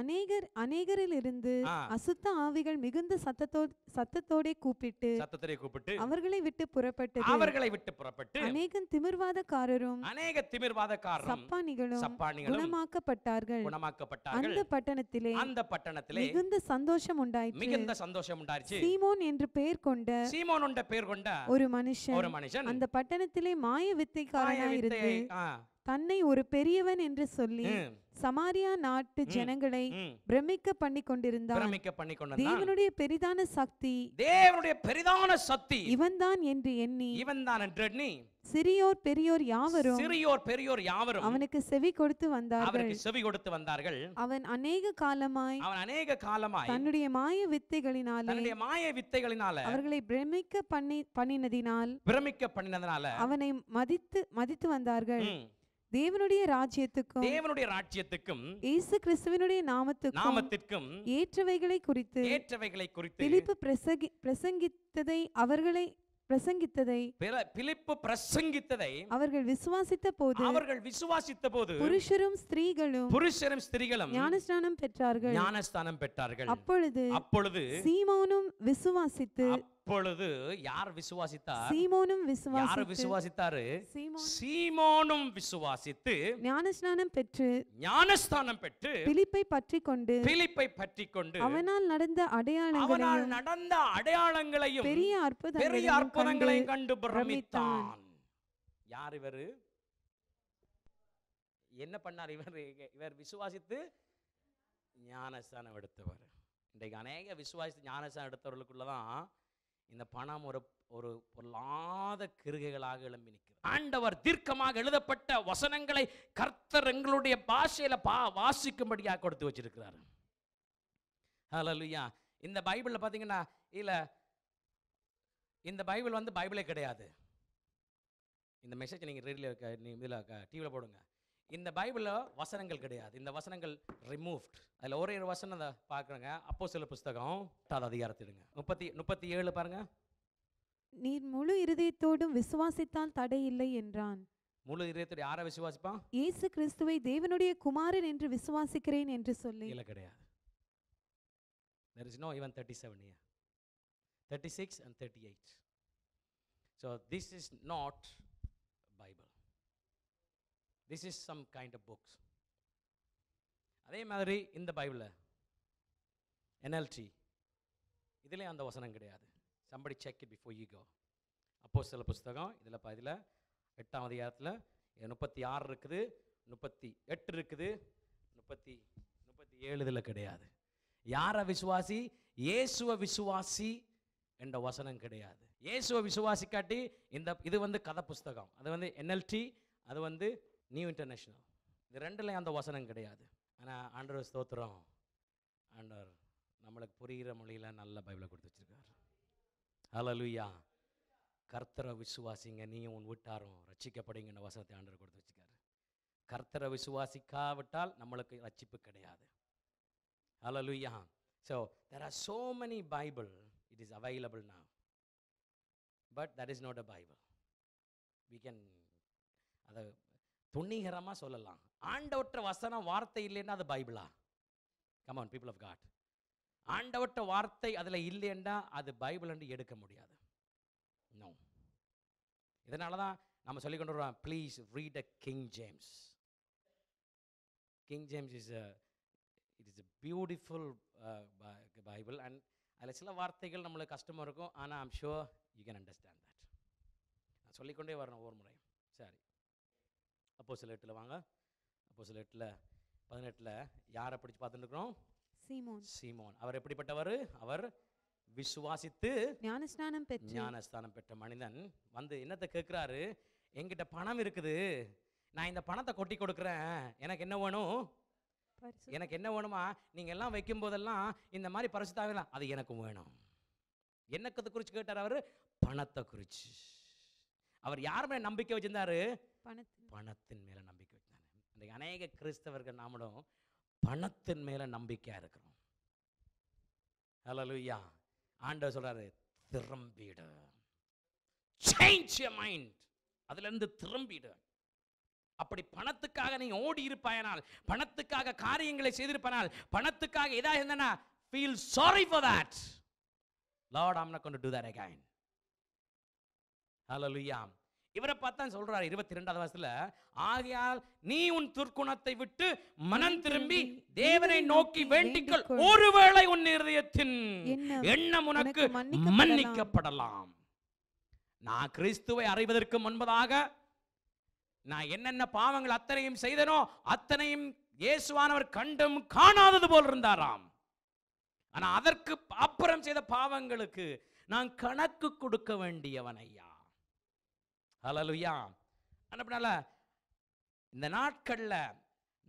அநேகர் அநேகரில் இருந்து அசுத்த ஆவிகள் மிகுந்த சத்தத்தோ சத்தத்தோட கூப்பிட்டு சத்தத்தோட கூப்பிட்டு அவர்களை விட்டு புறப்பட்டு அவர்களை விட்டு புறப்பட்டு அநேகம் திமிர்வாதக்காரரும் அநேக திமிர்வாதக்காரரும் சப்பானிகளும் சப்பானிகளும் குணமாக்கப்பட்டார்கள் குணமாக்கப்பட்டார்கள் அந்த பட்டணத்திலே அந்த பட்டணத்திலே மிகுந்த சந்தோஷம் உண்டாயிற்று மிகுந்த சந்தோஷம் உண்டாயிற்று சீமோன் என்று பெயர் கொண்ட சீமோன் என்ற பெயர் கொண்ட ஒரு மனுஷன் ஒரு மனுஷன் அந்த பட்டணத்திலே மாய வித்தைக்காரனாய் இருந்து தன்னை ஒரு பெரியவன் என்று சொல்லி சமாரியா நாட்டு ஜனங்களை பிரமிக்க பண்ணி கொண்டிருந்தான் பிரமிக்க பண்ணி கொண்டிருந்தான் தேவனுடைய பெரிதான சக்தி தேவனுடைய பெரிதான சக்தி இவன்தான் என்று எண்ணி இவன்தான் என்று எண்ணி சிறியோர் பெரியோர் யாவரும் சிறியோர் பெரியோர் யாவரும் அவனுக்கு செவி கொடுத்து வந்தார்கள் அவனுக்கு செவி கொடுத்து வந்தார்கள் அவன் அநேக காலமாய் அவன் அநேக காலமாய் தன்னுடைய மாய வித்தைகளினாலே தன்னுடைய மாய வித்தைகளினால அவர்களை பிரமிக்க பண்ணி பண்ணினதினால் பிரமிக்க பண்ணினதினால அவனை மதித்து மதித்து வந்தார்கள் தேவனுடைய ராஜ்யத்துக்கும் தேவனுடைய ராஜ்யத்துக்கும் இயேசு கிறிஸ்துவினுடைய நாமத்துக்கும் நாமத்திற்கும் ஏற்றவைகளை குறித்து ஏற்றவைகளை குறித்து பிலிப்பு பிரசங்கித்ததை அவர்களை பிரசங்கித்ததை பிலிப்பு பிரசங்கித்ததை அவர்கள் விசுவாசித்த போது அவர்கள் விசுவாசித்த போது புருஷரும் ஸ்திரீகளும் புருஷரும் ஸ்திரீகளும் ஞானஸ்தானம் பெற்றார்கள் ஞானஸ்தானம் பெற்றார்கள் அப்பொழுது அப்பொழுது சீமோனும் விசுவாசித்து அப்பொழுது யார் விசுவாசித்தார் சீமோனும் விசுவாசித்தார் யார் விசுவாசித்தாரு சீமோனும் விசுவாசித்து ஞானஸ்நானம் பெற்று ஞானஸ்தானம் பெற்று பிலிப்பை பற்றி கொண்டு பிலிப்பை பற்றி கொண்டு அவனால் நடந்த அடையாளங்களை அவனால் நடந்த அடையாளங்களையும் பெரிய அற்புதம் பெரிய அற்புதங்களையும் கண்டு பிரமித்தான் யார் இவர் என்ன பண்ணார் இவர் இவர் விசுவாசித்து ஞானஸ்தானம் எடுத்தவர் இன்றைக்கு அநேக விசுவாசி ஞானஸ்தானம் எடுத்தவர்களுக்குள்ள தான் இந்த பணம் ஒரு ஒரு பொல்லாத கிருகைகளாக எழும்பி நிற்கிறது ஆண்டவர் தீர்க்கமாக எழுதப்பட்ட வசனங்களை கர்த்தர் எங்களுடைய பாஷையில் பா வாசிக்கும்படியாக கொடுத்து வச்சிருக்கிறார் ஹலலுயா இந்த பைபிளில் பார்த்தீங்கன்னா இல்லை இந்த பைபிள் வந்து பைபிளே கிடையாது இந்த மெசேஜ் நீங்கள் ரேடியோ இதில் டிவியில் போடுங்க இந்த பைபிளில் வசனங்கள் கிடையாது இந்த வசனங்கள் ரிமூவ்ட் அதில் ஒரே ஒரு வசனம் அதை பார்க்குறேங்க அப்போ சில புஸ்தகம் எட்டாவது அதிகாரத்திடுங்க முப்பத்தி முப்பத்தி ஏழு பாருங்க நீர் முழு இருதயத்தோடும் விசுவாசித்தால் தடை இல்லை என்றான் முழு இதயத்தோடு யாரை விசுவாசிப்பான் இயேசு கிறிஸ்துவை தேவனுடைய குமாரன் என்று விசுவாசிக்கிறேன் என்று சொல்லி இல்லை கிடையாது there is no even thirty seven year thirty six and thirty eight so this is not this is some kind of books அதே மாதிரி இந்த பைபிளில் என்எல்டி இதிலே அந்த வசனம் கிடையாது somebody check it before you go அப்போ சில புஸ்தகம் இதில் பதில எட்டாம் அதிகாரத்தில் முப்பத்தி ஆறு இருக்குது முப்பத்தி எட்டு இருக்குது முப்பத்தி முப்பத்தி ஏழு இதில் கிடையாது யாரை விசுவாசி இயேசுவ விசுவாசி என்ற வசனம் கிடையாது இயேசுவ விசுவாசிக்காட்டி இந்த இது வந்து கதை புஸ்தகம் அது வந்து என்எல்டி அது வந்து நியூ இன்டர்நேஷ்னல் இது ரெண்டுலையும் அந்த வசனம் கிடையாது ஆனால் ஆண்டவர் ஸ்தோத்திரம் ஆண்டவர் நம்மளுக்கு புரிகிற மொழியில் நல்ல பைபிளை கொடுத்து வச்சுருக்கார் ஹலலுயா கர்த்தரை விசுவாசிங்க நீயும் உன் வீட்டாரும் ரட்சிக்கப்படுங்கிற வசனத்தை ஆண்டவர் கொடுத்து வச்சுருக்காரு கர்த்தரை விசுவாசிக்காவிட்டால் நம்மளுக்கு ரட்சிப்பு கிடையாது hallelujah so there are so many Bible it is available நான் but that is not a Bible we கேன் அதை துணிகரமாக சொல்லலாம் ஆண்டவற்ற வசனம் வார்த்தை இல்லைன்னா அது பைபிளா ஆன் பீப்புள் ஆஃப் காட் ஆண்டவற்ற வார்த்தை அதில் இல்லைன்னா அது பைபிள் என்று எடுக்க முடியாது நோ இதனால தான் நம்ம சொல்லி கொண்டு வரோம் please read a King James King James is a it is a beautiful Bible and அதில் சில வார்த்தைகள் நம்மளுக்கு கஷ்டமாக இருக்கும் ஆனால் I'm sure you can understand that நான் சொல்லிக்கொண்டே வரணும் ஒரு முறை சரி அப்போ சில எட்டில் வாங்க அப்போ சில எட்டில் பதினெட்டில் யாரை பிடிச்சி பார்த்துருக்குறோம் சீமோன் சீமோன் அவர் எப்படிப்பட்டவர் அவர் விசுவாசித்து ஞானஸ்தானம் பெற்ற ஞானஸ்தானம் பெற்ற மனிதன் வந்து என்னத்தை கேட்குறாரு என்கிட்ட பணம் இருக்குது நான் இந்த பணத்தை கொட்டி கொடுக்குறேன் எனக்கு என்ன வேணும் எனக்கு என்ன வேணுமா நீங்கள் எல்லாம் வைக்கும் போதெல்லாம் இந்த மாதிரி பரிசுத்தாகலாம் அது எனக்கும் வேணும் என்னக்கத்தை குறித்து கேட்டார் அவர் பணத்தை குறித்து அவர் யாருமே நம்பிக்கை வச்சிருந்தாரு பணத்தின் மேலே நம்பிக்கை வைத்தானே இன்றைக்கு அநேக கிறிஸ்தவர்கள் நாமளும் பணத்தின் மேலே நம்பிக்கையாக இருக்கிறோம் ஹலலுயா ஆண்டவர் சொல்கிறாரு திரும்பிடு சேஞ்ச் யர் மைண்ட் அதுலேருந்து திரும்பிடு அப்படி பணத்துக்காக நீ ஓடி இருப்பாயனால் பணத்துக்காக காரியங்களை செய்திருப்பனால் பணத்துக்காக இதாக இருந்தனா feel sorry for that Lord am not gonna do that again hallelujah இவரை பார்த்தா சொல்றாரு இருபத்தி ரெண்டாவது வருஷத்துல ஆகையால் நீ உன் துர்க்குணத்தை விட்டு மனம் திரும்பி தேவனை நோக்கி வேண்டிக்கொள் ஒருவேளை உன் இதயத்தின் எண்ணம் உனக்கு மன்னிக்கப்படலாம் நான் கிறிஸ்துவை அறிவதற்கு முன்பதாக நான் என்னென்ன பாவங்கள் அத்தனையும் செய்தனோ அத்தனையும் இயேசுவானவர் கண்டும் காணாதது போல் இருந்தாராம் ஆனா அதற்கு அப்புறம் செய்த பாவங்களுக்கு நான் கணக்கு கொடுக்க வேண்டியவன் ஐயா ஹலலுயா அப்படினால இந்த நாட்களில்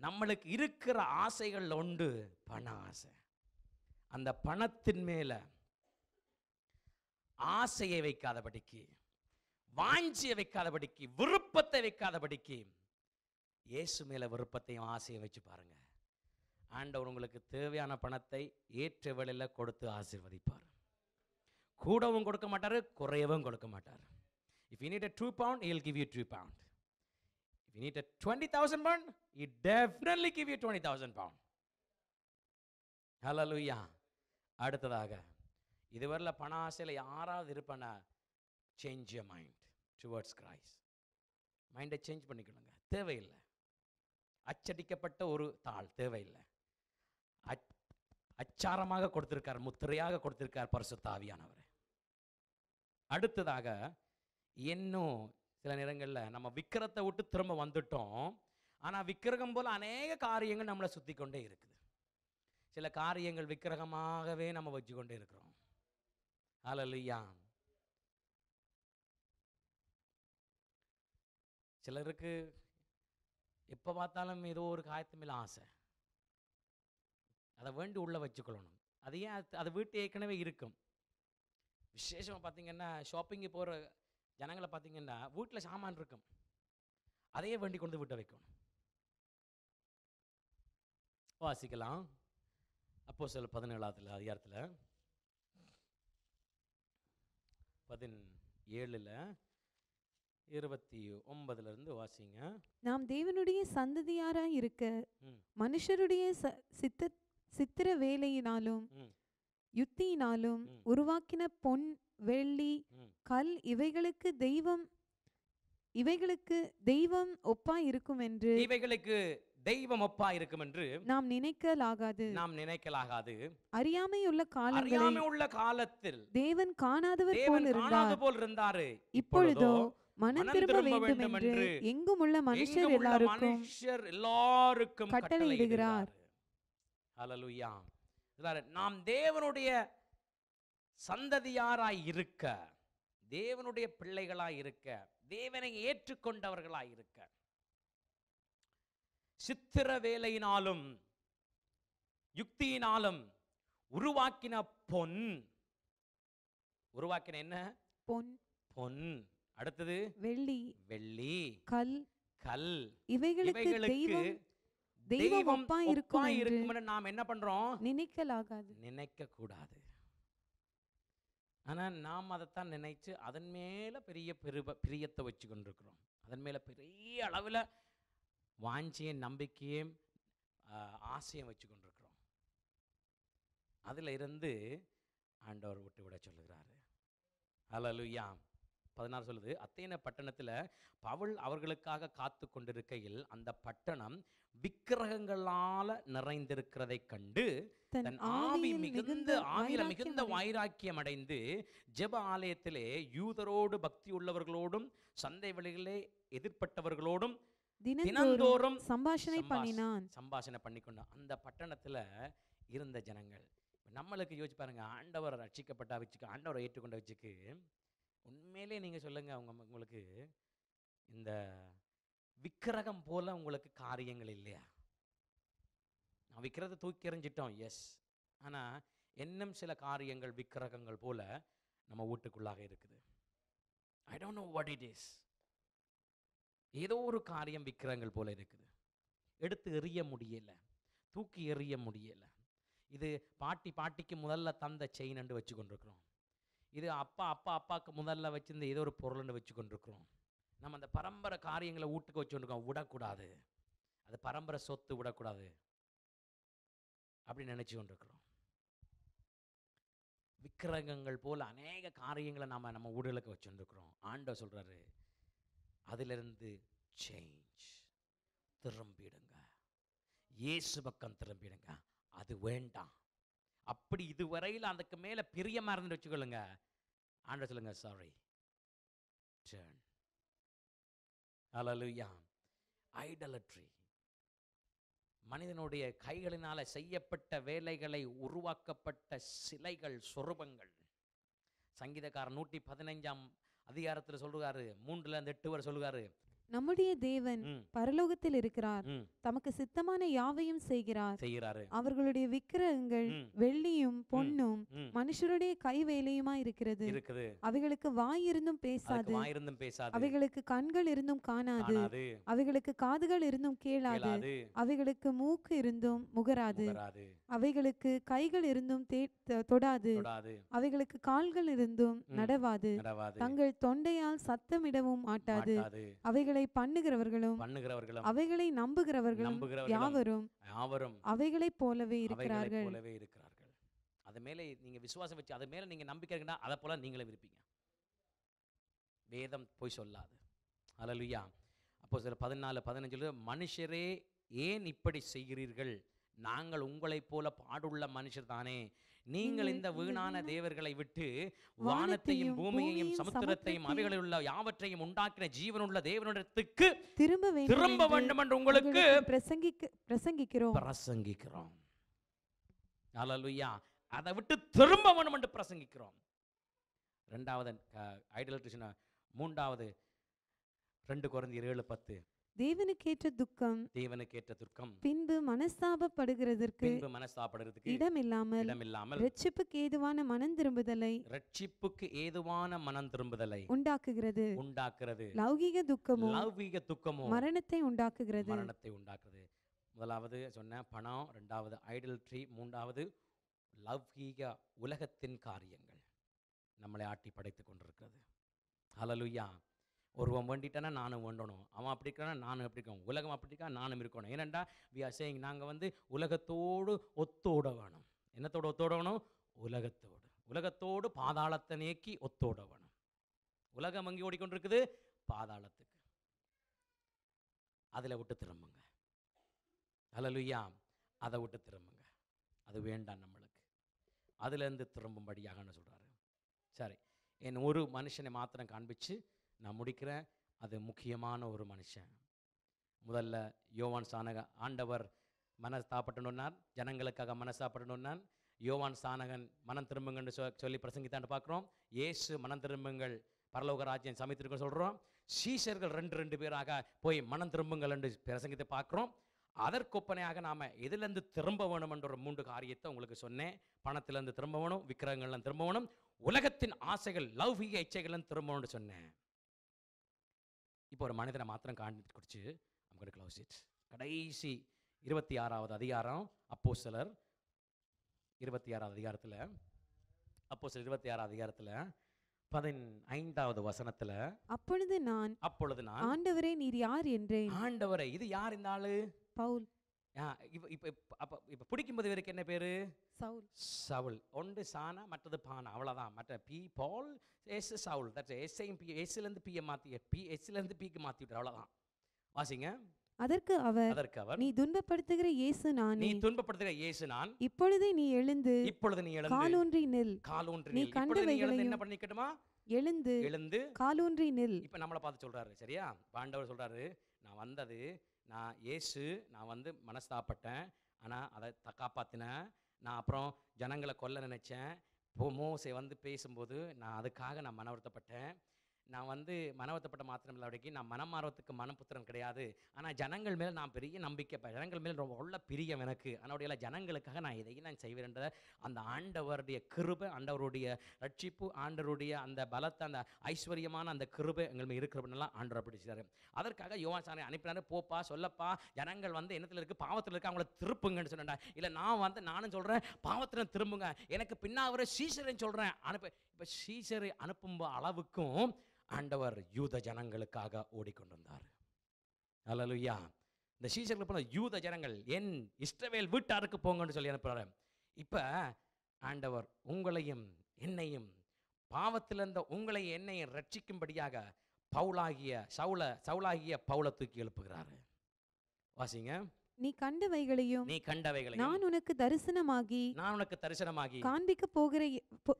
நம்மளுக்கு இருக்கிற ஆசைகள் உண்டு பண ஆசை அந்த பணத்தின் மேலே ஆசையை வைக்காதபடிக்கு வாஞ்சியை வைக்காதபடிக்கு விருப்பத்தை வைக்காதபடிக்கு இயேசு மேலே விருப்பத்தையும் ஆசையை வச்சு பாருங்க ஆண்டவர் உங்களுக்கு தேவையான பணத்தை ஏற்ற வேலையில் கொடுத்து ஆசீர்வதிப்பார் கூடவும் கொடுக்க மாட்டார் குறையவும் கொடுக்க மாட்டார் you If you need a two pound, he'll give you two pound. If you need a 20,000 pound, he definitely twenty thousand pound hello hallelujah அடுத்ததாக இதுவரையில் பண ஆசையில் யாராவது இருப்பேன்னா change your mind towards Christ மைண்டை சேஞ்ச் பண்ணிக்கணுங்க தேவையில்லை அச்சடிக்கப்பட்ட ஒரு தாள் தேவையில்லை அச்சாரமாக கொடுத்திருக்கார் முத்திரையாக கொடுத்துருக்கார் கொடுத்திருக்கார் தாவியானவர் அடுத்ததாக இன்னும் சில நேரங்களில் நம்ம விக்கிரத்தை விட்டு திரும்ப வந்துட்டோம் ஆனால் விக்கிரகம் போல் அநேக காரியங்கள் நம்மளை சுற்றி கொண்டே இருக்குது சில காரியங்கள் விக்கிரகமாகவே நம்ம வச்சு கொண்டே இருக்கிறோம் அலலியா சிலருக்கு எப்போ பார்த்தாலும் ஏதோ ஒரு காயத்து மேலே ஆசை அதை வேண்டி உள்ளே வச்சுக்கொள்ளணும் அது ஏன் அது வீட்டு ஏற்கனவே இருக்கும் விசேஷமாக பார்த்தீங்கன்னா ஷாப்பிங்கு போகிற ஜனங்களை பார்த்தீங்கன்னா வீட்டில் சாமான் இருக்கும் அதையே வேண்டி கொண்டு விட்ட வைக்கும் வாசிக்கலாம் அப்போ சில பதினேழாவதுல அதிகாரத்தில் பதினேழில் இருபத்தி ஒன்பதுல இருந்து வாசிங்க நாம் தேவனுடைய சந்ததியாரா இருக்க மனுஷருடைய சித்த சித்திர வேலையினாலும் யுத்தியினாலும் உருவாக்கின பொன் வெள்ளி கல் இவைகளுக்கு தெய்வம் இவைகளுக்கு தெய்வம் ஒப்பா இருக்கும் என்று இவைகளுக்கு தெய்வம் ஒப்பா இருக்கும் என்று நாம் நினைக்கலாகாது நாம் நினைக்கலாகாது அறியாமை உள்ள காலம் உள்ள காலத்தில் தேவன் காணாதவர் போல் இருந்தார் போல் இருந்தாரு இப்பொழுதோ மனம் திரும்ப வேண்டும் என்று எங்கும் உள்ள மனுஷர் எல்லாருக்கும் எல்லாருக்கும் கட்டளையிடுகிறார் ஹalleluya நாம் தேவனுடைய சந்ததியாராய் இருக்க தேவனுடைய பிள்ளைகளாய் இருக்க தேவனை ஏற்றுக்கொண்டவர்களாய் இருக்க சித்திர வேலையினாலும் யுக்தியினாலும் உருவாக்கின பொன் உருவாக்கின என்ன பொன் பொன் அடுத்தது வெள்ளி வெள்ளி கல் கல் இவைகளுக்கு தெய்வம் அப்பா இருக்கும் இருக்கும் நாம் என்ன பண்றோம் நினைக்கலாகாது நினைக்க கூடாது ஆனால் நாம் அதைத்தான் நினைச்சு அதன் மேல பெரிய பெருப பிரியத்தை வச்சு கொண்டிருக்கிறோம் அதன் மேல பெரிய அளவில் வாஞ்சியும் நம்பிக்கையும் ஆசையும் வச்சு கொண்டிருக்கிறோம் அதில் இருந்து ஆண்டவர் விட்டு விட சொல்லுகிறாரு அலலுயாம் பதினாறு சொல்லுது அத்தேன பட்டணத்தில் பவுல் அவர்களுக்காக காத்து கொண்டிருக்கையில் அந்த பட்டணம் விக்கிரகங்களால் நிறைந்திருக்கிறதை கண்டு தன் ஆவி மிகுந்த ஆவியில மிகுந்த வைராக்கியம் அடைந்து ஜெப ஆலயத்திலே யூதரோடு பக்தி உள்ளவர்களோடும் சந்தை வழிகளே எதிர்ப்பட்டவர்களோடும் தினந்தோறும் சம்பாஷணை பண்ணினான் சம்பாஷணை பண்ணிக்கொண்டான் அந்த பட்டணத்துல இருந்த ஜனங்கள் நம்மளுக்கு யோசிச்சு பாருங்க ஆண்டவர் ரட்சிக்கப்பட்டா வச்சுக்கு ஆண்டவரை ஏற்றுக்கொண்ட வச்சுக்கு உண்மையிலே நீங்கள் சொல்லுங்கள் அவங்க உங்களுக்கு இந்த விக்கிரகம் போல் உங்களுக்கு காரியங்கள் இல்லையா நான் விக்கிரத தூக்கி எறிஞ்சிட்டோம் எஸ் ஆனால் இன்னும் சில காரியங்கள் விக்கிரகங்கள் போல் நம்ம வீட்டுக்குள்ளாக இருக்குது I don't know what it is ஏதோ ஒரு காரியம் விக்கிரகங்கள் போல இருக்குது எடுத்து எறிய முடியலை தூக்கி எறிய முடியலை இது பாட்டி பாட்டிக்கு முதல்ல தந்த செயின் வச்சு கொண்டிருக்கிறோம் இது அப்பா அப்பா அப்பாவுக்கு முதல்ல வச்சுருந்த ஏதோ ஒரு பொருள்னு வச்சு கொண்டிருக்கிறோம் நம்ம அந்த பரம்பரை காரியங்களை வீட்டுக்கு வச்சுருக்கோம் விடக்கூடாது அது பரம்பரை சொத்து விடக்கூடாது அப்படின்னு நினச்சி கொண்டிருக்கிறோம் விக்கிரகங்கள் போல் அநேக காரியங்களை நாம் நம்ம ஊடலுக்கு வச்சுருக்கிறோம் ஆண்டவர் சொல்கிறாரு அதிலிருந்து சேஞ்ச் திரும்பிடுங்க இயேசு பக்கம் திரும்பிடுங்க அது வேண்டாம் அப்படி இதுவரையில் அதுக்கு மேலே பிரியமாக இருந்து வச்சுக்கொள்ளுங்க ஆண்ட சொல்லுங்க சாரி ஐடலட்ரி மனிதனுடைய கைகளினால் செய்யப்பட்ட வேலைகளை உருவாக்கப்பட்ட சிலைகள் சொரூபங்கள் சங்கீதக்காரர் நூற்றி பதினைஞ்சாம் அதிகாரத்தில் சொல்கிறாரு மூன்றுல இருந்து எட்டு வரை சொல்லுவார் நம்முடைய தேவன் பரலோகத்தில் இருக்கிறார் தமக்கு சித்தமான யாவையும் செய்கிறார் செய்கிறாரு அவர்களுடைய விக்கிரகங்கள் வெள்ளியும் பொண்ணும் மனுஷருடைய கை வேலையுமா இருக்கிறது அவைகளுக்கு வாய் இருந்தும் பேசாது அவைகளுக்கு கண்கள் இருந்தும் காணாது அவைகளுக்கு காதுகள் இருந்தும் கேளாது அவைகளுக்கு மூக்கு இருந்தும் முகராது அவைகளுக்கு கைகள் இருந்தும் தொடாது அவைகளுக்கு கால்கள் இருந்தும் நடவாது தங்கள் தொண்டையால் சத்தமிடவும் மாட்டாது அவைகளை அவைகளை பண்ணுகிறவர்களும் பண்ணுகிறவர்களும் அவைகளை நம்புகிறவர்களும் யாவரும் யாவரும் அவைகளை போலவே இருக்கிறார்கள் போலவே இருக்கிறார்கள் அது மேலே நீங்க விசுவாசம் வச்சு அது மேலே நீங்க நம்பிக்கை இருக்குன்னா அதை போல நீங்களே இருப்பீங்க வேதம் போய் சொல்லாது அலலுயா அப்போ சில பதினாலு பதினஞ்சில் மனுஷரே ஏன் இப்படி செய்கிறீர்கள் நாங்கள் உங்களைப் போல பாடுள்ள மனுஷர் தானே நீங்கள் இந்த வீணான தேவர்களை விட்டு வானத்தையும் பூமியையும் சமுத்திரத்தையும் அவைகளில் உள்ள யாவற்றையும் உண்டாக்கின ஜீவனுள்ள தேவனிடத்துக்கு திரும்ப திரும்ப வேண்டும் என்று உங்களுக்கு பிரசங்கிக்க பிரசங்கிக்கிறோம் பிரசங்கிக்கிறோம் அதை விட்டு திரும்ப வேண்டும் என்று பிரசங்கிக்கிறோம் ரெண்டாவது மூன்றாவது ரெண்டு குறைந்த ஏழு பத்து தேவனுக்கேற்ற துக்கம் தேவனுக்கேற்ற துக்கம் பின்பு மனஸ்தாபப்படுகிறதற்கு பின்பு மனஸ்தாபப்படுறதுக்கு இடம் இல்லாமல் இடம் இல்லாமல் ரட்சிப்புக்கு ஏதுவான மனம் திரும்புதலை ரட்சிப்புக்கு ஏதுவான மனம் திரும்புதலை உண்டாக்குகிறது உண்டாக்குறது லௌகிக துக்கமோ லௌகிக துக்கமோ மரணத்தை உண்டாக்குகிறது மரணத்தை உண்டாக்குறது முதலாவது சொன்ன பணம் ரெண்டாவது ஐடல்ட்ரி மூன்றாவது லௌகிக உலகத்தின் காரியங்கள் நம்மளை ஆட்டி படைத்து கொண்டிருக்கிறது ஹலலுயா ஒருவன் வேண்டிட்டானா நானும் வேண்டணும் அவன் அப்படி இருக்கானா நானும் அப்படி இருக்கணும் உலகம் அப்படி இருக்கா நானும் இருக்கணும் ஏனண்டா வி ஆர் சேயிங் நாங்கள் வந்து உலகத்தோடு ஒத்தோட வேணும் என்னத்தோடு ஒத்தோட வேணும் உலகத்தோடு உலகத்தோடு பாதாளத்தை நேக்கி ஒத்தோட வேணும் உலகம் அங்கே ஓடிக்கொண்டிருக்குது பாதாளத்துக்கு அதில் விட்டு திரும்புங்க அலலுயா அதை விட்டு திரும்புங்க அது வேண்டாம் நம்மளுக்கு அதுலேருந்து திரும்பும்படியாக சொல்கிறாரு சரி என் ஒரு மனுஷனை மாத்திரம் காண்பிச்சு நான் முடிக்கிறேன் அது முக்கியமான ஒரு மனுஷன் முதல்ல யோவான் சாணக ஆண்டவர் மனஸ்தாப்பட்டணுன்னார் ஜனங்களுக்காக மனசாப்பட்டணுன்னார் யோவான் சானகன் மனம் திரும்புங்கன்னு சொல்லி பிரசங்கித்தாண்டு பார்க்குறோம் ஏசு மனம் திரும்புங்கள் பரலோக ராஜ்யம் சமைத்திருக்க சொல்கிறோம் சீஷர்கள் ரெண்டு ரெண்டு பேராக போய் மனம் திரும்புங்கள் என்று பிரசங்கித்து பார்க்குறோம் அதற்கொப்பனையாக நாம் எதுலேருந்து திரும்ப வேணும் என்ற ஒரு மூன்று காரியத்தை உங்களுக்கு சொன்னேன் பணத்திலேருந்து திரும்ப வேணும் விக்கிரகங்கள்லாம் திரும்ப வேணும் உலகத்தின் ஆசைகள் லௌகிக இச்சைகள்லாம் திரும்பணும்னு சொன்னேன் இப்போ ஒரு மனிதனை மாத்திரம் காண்பித்து குடிச்சு நமக்கு இட் கடைசி இருபத்தி ஆறாவது அதிகாரம் அப்போ சிலர் இருபத்தி ஆறாவது அதிகாரத்தில் அப்போ சிலர் இருபத்தி ஆறாவது அதிகாரத்தில் பதினைந்தாவது வசனத்துல அப்பொழுது நான் அப்பொழுது நான் ஆண்டவரே நீர் யார் என்றேன் ஆண்டவரே இது யார் இந்த ஆளு பவுல் இப்போ இப்போ பிடிக்கும்போது இவருக்கு என்ன பேரு சவுல் சவுல் ஒன்று சானா மற்றது பானா அவ்வளோதான் மற்ற P Paul S Saul that's எஸ்ஐயும் பி எஸ்லேருந்து பியை மாற்றி பி எஸ்லேருந்து பிக்கு மாற்றி விட்ற அவ்வளோதான் வாசிங்க அதற்கு அவர் அதற்கு அவர் நீ துன்பப்படுத்துகிற இயேசு நான் நீ துன்பப்படுத்துகிற இயேசு நான் இப்பொழுது நீ எழுந்து இப்பொழுது நீ எழுந்து காலூன்றி நில் காலூன்றி நீ கண்டவைகளையும் என்ன பண்ணிக்கட்டுமா எழுந்து எழுந்து காலூன்றி நில் இப்போ நம்மளை பார்த்து சொல்றாரு சரியா பாண்டவர் சொல்றாரு நான் வந்தது நான் ஏசு நான் வந்து மனஸ்தாப்பட்டேன் ஆனால் அதை த காப்பாற்றினேன் நான் அப்புறம் ஜனங்களை கொல்ல நினச்சேன் மோசை வந்து பேசும்போது நான் அதுக்காக நான் மனவருத்தப்பட்டேன் நான் வந்து மனவத்தப்பட்ட மாத்திரம் இல்லாதவரைக்கு நான் மனம் மாறுவதுக்கு மன புத்திரம் கிடையாது ஆனால் ஜனங்கள் மேலே நான் பெரிய நம்பிக்கை ஜனங்கள் மேலே ரொம்ப உள்ள பிரியம் எனக்கு அதனுடைய ஜனங்களுக்காக நான் இதையும் நான் செய்வேன்ற அந்த ஆண்டவருடைய கிருபை ஆண்டவருடைய ரட்சிப்பு ஆண்டவருடைய அந்த பலத்தை அந்த ஐஸ்வர்யமான அந்த கிருபை எங்கள் மேலே இருக்கிறப்பெல்லாம் ஆண்டவர் பிடிச்சாரு அதற்காக யோகாசானை அனுப்பினாரு போப்பா சொல்லப்பா ஜனங்கள் வந்து என்னத்தில் இருக்குது பாவத்தில் இருக்குது அவங்கள திருப்புங்கன்னு சொன்னேன்டா இல்லை நான் வந்து நானும் சொல்கிறேன் பாவத்தில் திரும்புங்க எனக்கு பின்னா ஒரு சீசரன் சொல்கிறேன் அனுப்ப இப்போ சீசரை அனுப்பும் அளவுக்கும் ஆண்டவர் யூத ஜனங்களுக்காக ஓடிக்கொண்டிருந்தார் அல்லலுயா இந்த சீசரில் போன யூத ஜனங்கள் என் இஷ்டவேல் வீட்டாருக்கு போங்கன்னு சொல்லி அனுப்புகிறாரு இப்போ ஆண்டவர் உங்களையும் என்னையும் பாவத்தில் இருந்த உங்களை என்னையும் ரட்சிக்கும்படியாக பவுலாகிய சவுல சவுளாகிய பவுலை தூக்கி எழுப்புகிறாரு வாசிங்க நீ கண்டவைகளையும் நீ கண்டவைகளையும் நான் உனக்கு தரிசனமாகி நான் உனக்கு தரிசனமாகி காண்பிக்க போகிற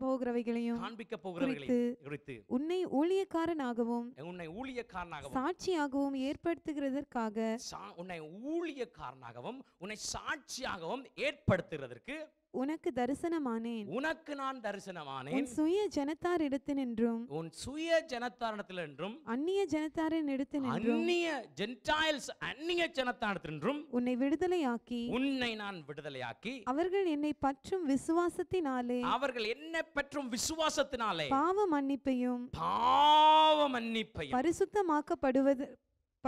போகிறவைகளையும் காண்பிக்க போகிறவைகளையும் குறித்து உன்னை ஊழியக்காரனாகவும் உன்னை ஊழியக்காரனாகவும் சாட்சியாகவும் ஏற்படுத்துகிறதற்காக உன்னை ஊழியக்காரனாகவும் உன்னை சாட்சியாகவும் ஏற்படுத்துகிறதற்கு உனக்கு தரிசனமானேன் உனக்கு நான் தரிசனமானேன் உன் சுய ஜனத்தார் என்றும் உன் சுய ஜனத்தாரிடத்தில் என்றும் அந்நிய ஜனத்தாரின் இடத்தினின்றும் அந்நிய ஜென்டைல்ஸ் அந்நிய என்றும் உன்னை விடுதலையாக்கி உன்னை நான் விடுதலையாக்கி அவர்கள் என்னை பற்றும் விசுவாசத்தினாலே அவர்கள் என்ன பற்றும் விசுவாசத்தினாலே பாவ மன்னிப்பையும் பாவ மன்னிப்பையும் பரிசுத்தமாக்கப்படுவது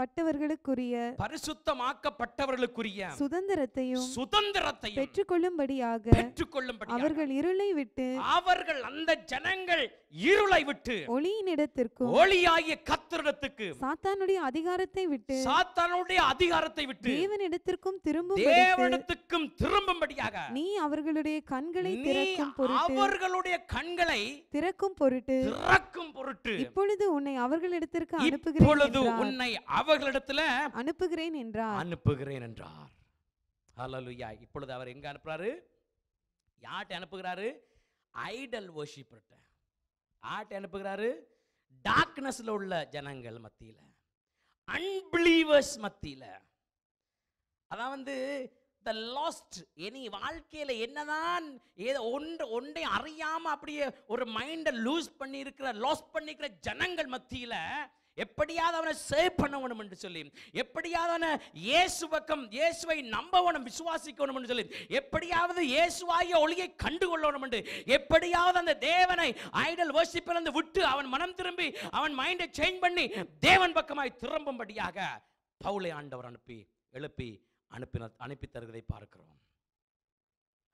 பட்டவர்களுக்குரிய பரிசுத்தமாக்கப்பட்டவர்களுக்குரிய சுதந்திரத்தையும் சுதந்திரத்தையும் பெற்றுக்கொள்ளும்படியாக பெற்றுக்கொள்ளும்படி அவர்கள் இருளை விட்டு அவர்கள் அந்த ஜனங்கள் இருளை விட்டு ஒளியின் இடத்திற்கு ஒளியாகிய கத்திரத்துக்கு சாத்தானுடைய அதிகாரத்தை விட்டு சாத்தானுடைய அதிகாரத்தை விட்டு தேவனிடத்திற்கும் திரும்பும் தேவனிடத்துக்கும் திரும்பும்படியாக நீ அவர்களுடைய கண்களை திறக்கும் பொருட்டு அவர்களுடைய கண்களை திறக்கும் பொருட்டு திறக்கும் பொருட்டு இப்பொழுது உன்னை அவர்களிடத்திற்கு அனுப்புகிறேன் இப்பொழுது உன்னை அவர்களிடத்துல அனுப்புகிறேன் என்றார் அனுப்புகிறேன் என்றார் ஹalleluya இப்பொழுது அவர் எங்க அனுப்புறாரு யார்கிட்ட அனுப்புகிறாரு ஐடல் வர்ஷிப்பர்கிட்ட ஆட்டை அனுப்புகிறாரு டார்க்னஸில் உள்ள ஜனங்கள் மத்தியில் அன்பிலீவர்ஸ் மத்தியில் அதான் வந்து த லாஸ்ட் இனி வாழ்க்கையில் என்னதான் ஏதோ ஒன்று ஒன்றை அறியாமல் அப்படியே ஒரு மைண்டை லூஸ் பண்ணியிருக்கிற லாஸ் பண்ணியிருக்கிற ஜனங்கள் மத்தியில் எப்படியாவது அவனை சேவ் பண்ணவனும் என்று சொல்லி எப்படியாவது அவனை இயேசு பக்கம் இயேசுவை நம்பவனும் விசுவாசிக்கணும் என்று சொல்லி எப்படியாவது இயேசுவாகிய ஒளியை கண்டுகொள்ளணும் என்று எப்படியாவது அந்த தேவனை ஐடல் வசிப்பிலிருந்து விட்டு அவன் மனம் திரும்பி அவன் மைண்டை சேஞ்ச் பண்ணி தேவன் பக்கமாய் திரும்பும்படியாக பவுளை ஆண்டவர் அனுப்பி எழுப்பி அனுப்பின அனுப்பி தருகிறதை பார்க்கிறோம்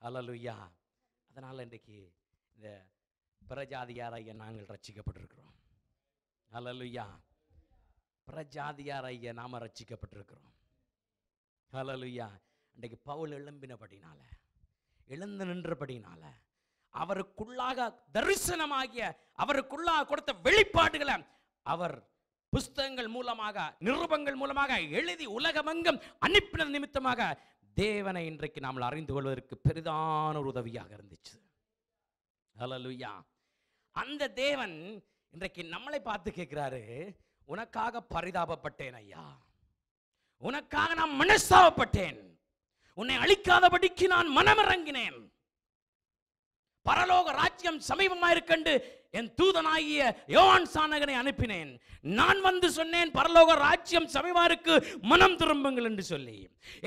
அலலுயா அதனால் இன்றைக்கு இந்த பிரஜாதியாராய நாங்கள் ரட்சிக்கப்பட்டிருக்கிறோம் அலலுயா பிரஜாதியார் ஐயா நாம ரச்சிக்கப்பட்டிருக்கிறோம் ஹலலுயா இன்றைக்கு பவுல் எழும்பினபடினால எழுந்து நின்றபடினால அவருக்குள்ளாக தரிசனமாகிய அவருக்குள்ளாக கொடுத்த வெளிப்பாடுகளை அவர் புஸ்தகங்கள் மூலமாக நிருபங்கள் மூலமாக எழுதி உலகமெங்கும் அனுப்பின நிமித்தமாக தேவனை இன்றைக்கு நாம் அறிந்து கொள்வதற்கு பெரிதான ஒரு உதவியாக இருந்துச்சு ஹலலுயா அந்த தேவன் இன்றைக்கு நம்மளை பார்த்து கேட்குறாரு உனக்காக பரிதாபப்பட்டேன் ஐயா உனக்காக நான் மனசாவப்பட்டேன் உன்னை அழிக்காதபடிக்கு நான் மனமிறங்கினேன் பரலோக ராஜ்யம் சமீபமாயிருக்கண்டு என் தூதனாகிய யோவான் சானகனை அனுப்பினேன் நான் வந்து சொன்னேன் பரலோக ராஜ்யம் சமீபாருக்கு மனம் திரும்புங்கள் என்று சொல்லி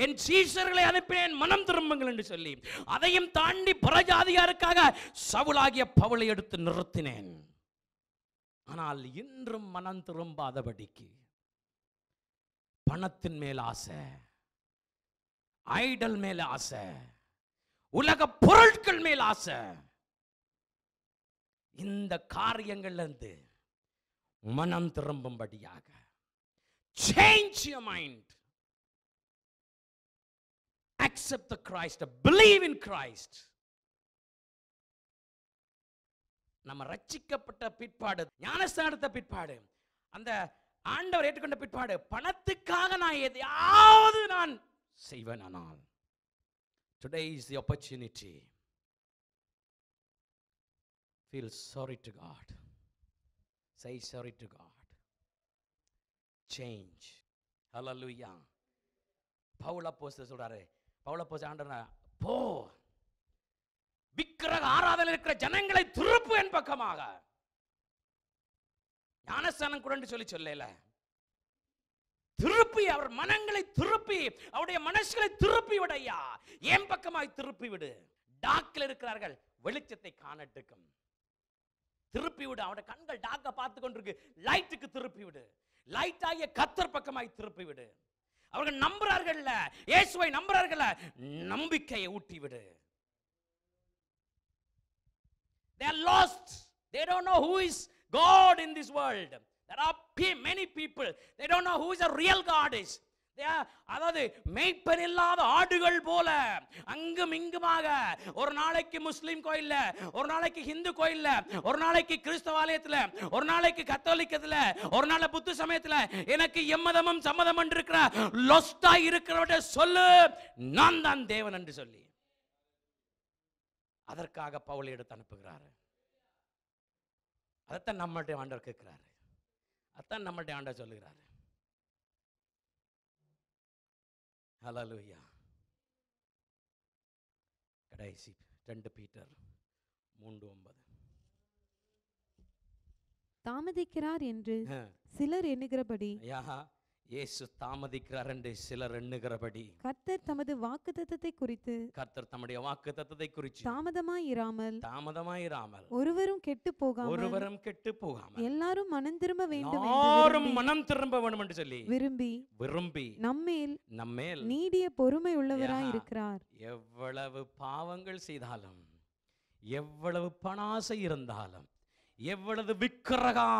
என் சீசர்களை அனுப்பினேன் மனம் திரும்புங்கள் என்று சொல்லி அதையும் தாண்டி பரஜாதியாருக்காக சவுளாகிய பவளை எடுத்து நிறுத்தினேன் ஆனால் இன்றும் மனம் திரும்பாதபடிக்கு பணத்தின் மேல் ஆசை ஐடல் மேல் ஆசை உலக பொருட்கள் மேல் ஆசை இந்த காரியங்கள்லேருந்து மனம் திரும்பும்படியாக change your mind accept the Christ believe in Christ நம்ம ரட்சிக்கப்பட்ட பிற்பாடு ஞானஸ்தானத்தை பிற்பாடு அந்த ஆண்டவர் ஏற்றுக்கொண்ட பிற்பாடு பணத்துக்காக நான் எதையாவது நான் செய்வேன் ஆனால் today is the opportunity feel sorry to God say sorry to God change hallelujah பவுல போஸ்ட் சொல்கிறாரு பவுல போஸ்ட் ஆண்டவர் போ விக்கிரக ஆராதனை இருக்கிற ஜனங்களை துருப்பு என் பக்கமாக ஞானஸ்தானம் கூட சொல்லி சொல்லல திருப்பி அவர் மனங்களை திருப்பி அவருடைய மனசுகளை திருப்பி விடையா என் பக்கமாய் திருப்பி விடு டாக்கில் இருக்கிறார்கள் வெளிச்சத்தை காணட்டுக்கும் திருப்பி விடு அவருடைய கண்கள் டாக்க பார்த்து கொண்டிருக்கு லைட்டுக்கு திருப்பி விடு லைட் ஆகிய கத்தர் பக்கமாய் திருப்பி விடு அவர்கள் நம்புறார்கள் இயேசுவை நம்புறார்கள்ல நம்பிக்கையை ஊட்டி விடு They are lost. They don't know who is God in this world. There are many people, they don't know who is a real God is. அதாவது மெய்ப்பர் இல்லாத ஆடுகள் போல அங்கும் இங்குமாக ஒரு நாளைக்கு முஸ்லீம் கோயில்ல ஒரு நாளைக்கு ஹிந்து கோயில்ல ஒரு நாளைக்கு கிறிஸ்தவாலயத்துல ஒரு நாளைக்கு கத்தோலிக்கத்துல ஒரு நாளை புத்து சமயத்துல எனக்கு எம்மதமும் சம்மதம் என்று இருக்கிற லொஸ்டா இருக்கிறவட சொல்லு நான் தான் தேவன் என்று சொல்லி அதற்காக பவுளை எடுத்து அனுப்புகிறாரு அதைத்தான் நம்மளுடைய ஆண்டவர் கேட்கிறாரு அதான் நம்மகிட்ட ஆண்டவர் சொல்லுகிறாரு ஹலலுயா கடைசி ரெண்டு பீட்டர் மூன்று ஒன்பது தாமதிக்கிறார் என்று சிலர் எண்ணுகிறபடி இயேசு தாமதிக்கிறார் என்று சிலர் எண்ணுகிறபடி கர்த்தர் தமது வாக்கு தத்தத்தை குறித்து கர்த்தர் தம்முடைய வாக்கு தத்தத்தை குறித்து தாமதமாய் இராமல் தாமதமாய் இராமல் ஒருவரும் கெட்டு போகாமல் ஒருவரும் கெட்டு போகாமல் எல்லாரும் மனம் திரும்ப வேண்டும் எல்லாரும் மனம் திரும்ப வேண்டும் என்று சொல்லி விரும்பி விரும்பி நம்மேல் நம்மேல் நீடிய பொறுமை உள்ளவராய் இருக்கிறார் எவ்வளவு பாவங்கள் செய்தாலும் எவ்வளவு பணாசை இருந்தாலும் எவ்வளவு விக்கிரகா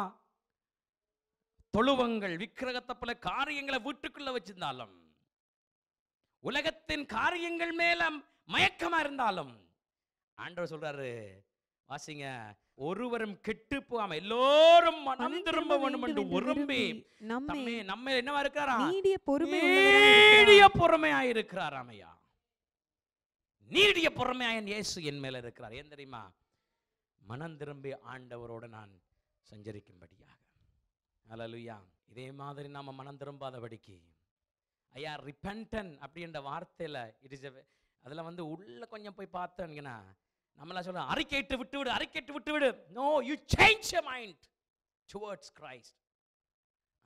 தொழுவங்கள் விக்கிரகத்தை போல காரியங்களை வீட்டுக்குள்ள வச்சிருந்தாலும் உலகத்தின் காரியங்கள் மேல மயக்கமா இருந்தாலும் ஆண்டவர் சொல்றாரு வாசிங்க ஒருவரும் கெட்டு போகாம எல்லோரும் மனம் திரும்ப வேண்டும் என்று விரும்பி நம்மை நம்ம என்னவா இருக்கிறாரா நீடிய பொறுமை நீடிய பொறுமையா இருக்கிறார் அமையா நீடிய பொறுமையாயன் இயேசு என் மேல இருக்கிறார் ஏன் தெரியுமா மனம் திரும்பி ஆண்டவரோடு நான் சஞ்சரிக்கும்படியா அலலுயா இதே மாதிரி நாம் மனம் திரும்பாதபடிக்கு ஐயா ரிப்பன்டன் அப்படின்ற வார்த்தையில் இட் இஸ் அதில் வந்து உள்ளே கொஞ்சம் போய் பார்த்தேங்கன்னா நம்மளா சொல்ல அறிக்கைட்டு விட்டு விடு அறிக்கைட்டு விட்டு விடு no you change your mind towards Christ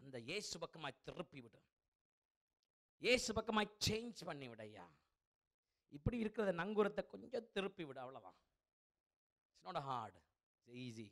அந்த இயேசு பக்கமாக திருப்பி விடு இயேசு பக்கமாக சேஞ்ச் பண்ணி விட ஐயா இப்படி இருக்கிறத நங்குரத்தை கொஞ்சம் திருப்பி விடு அவ்வளோதான் இட்ஸ் நாட் ஹார்ட் ஈஸி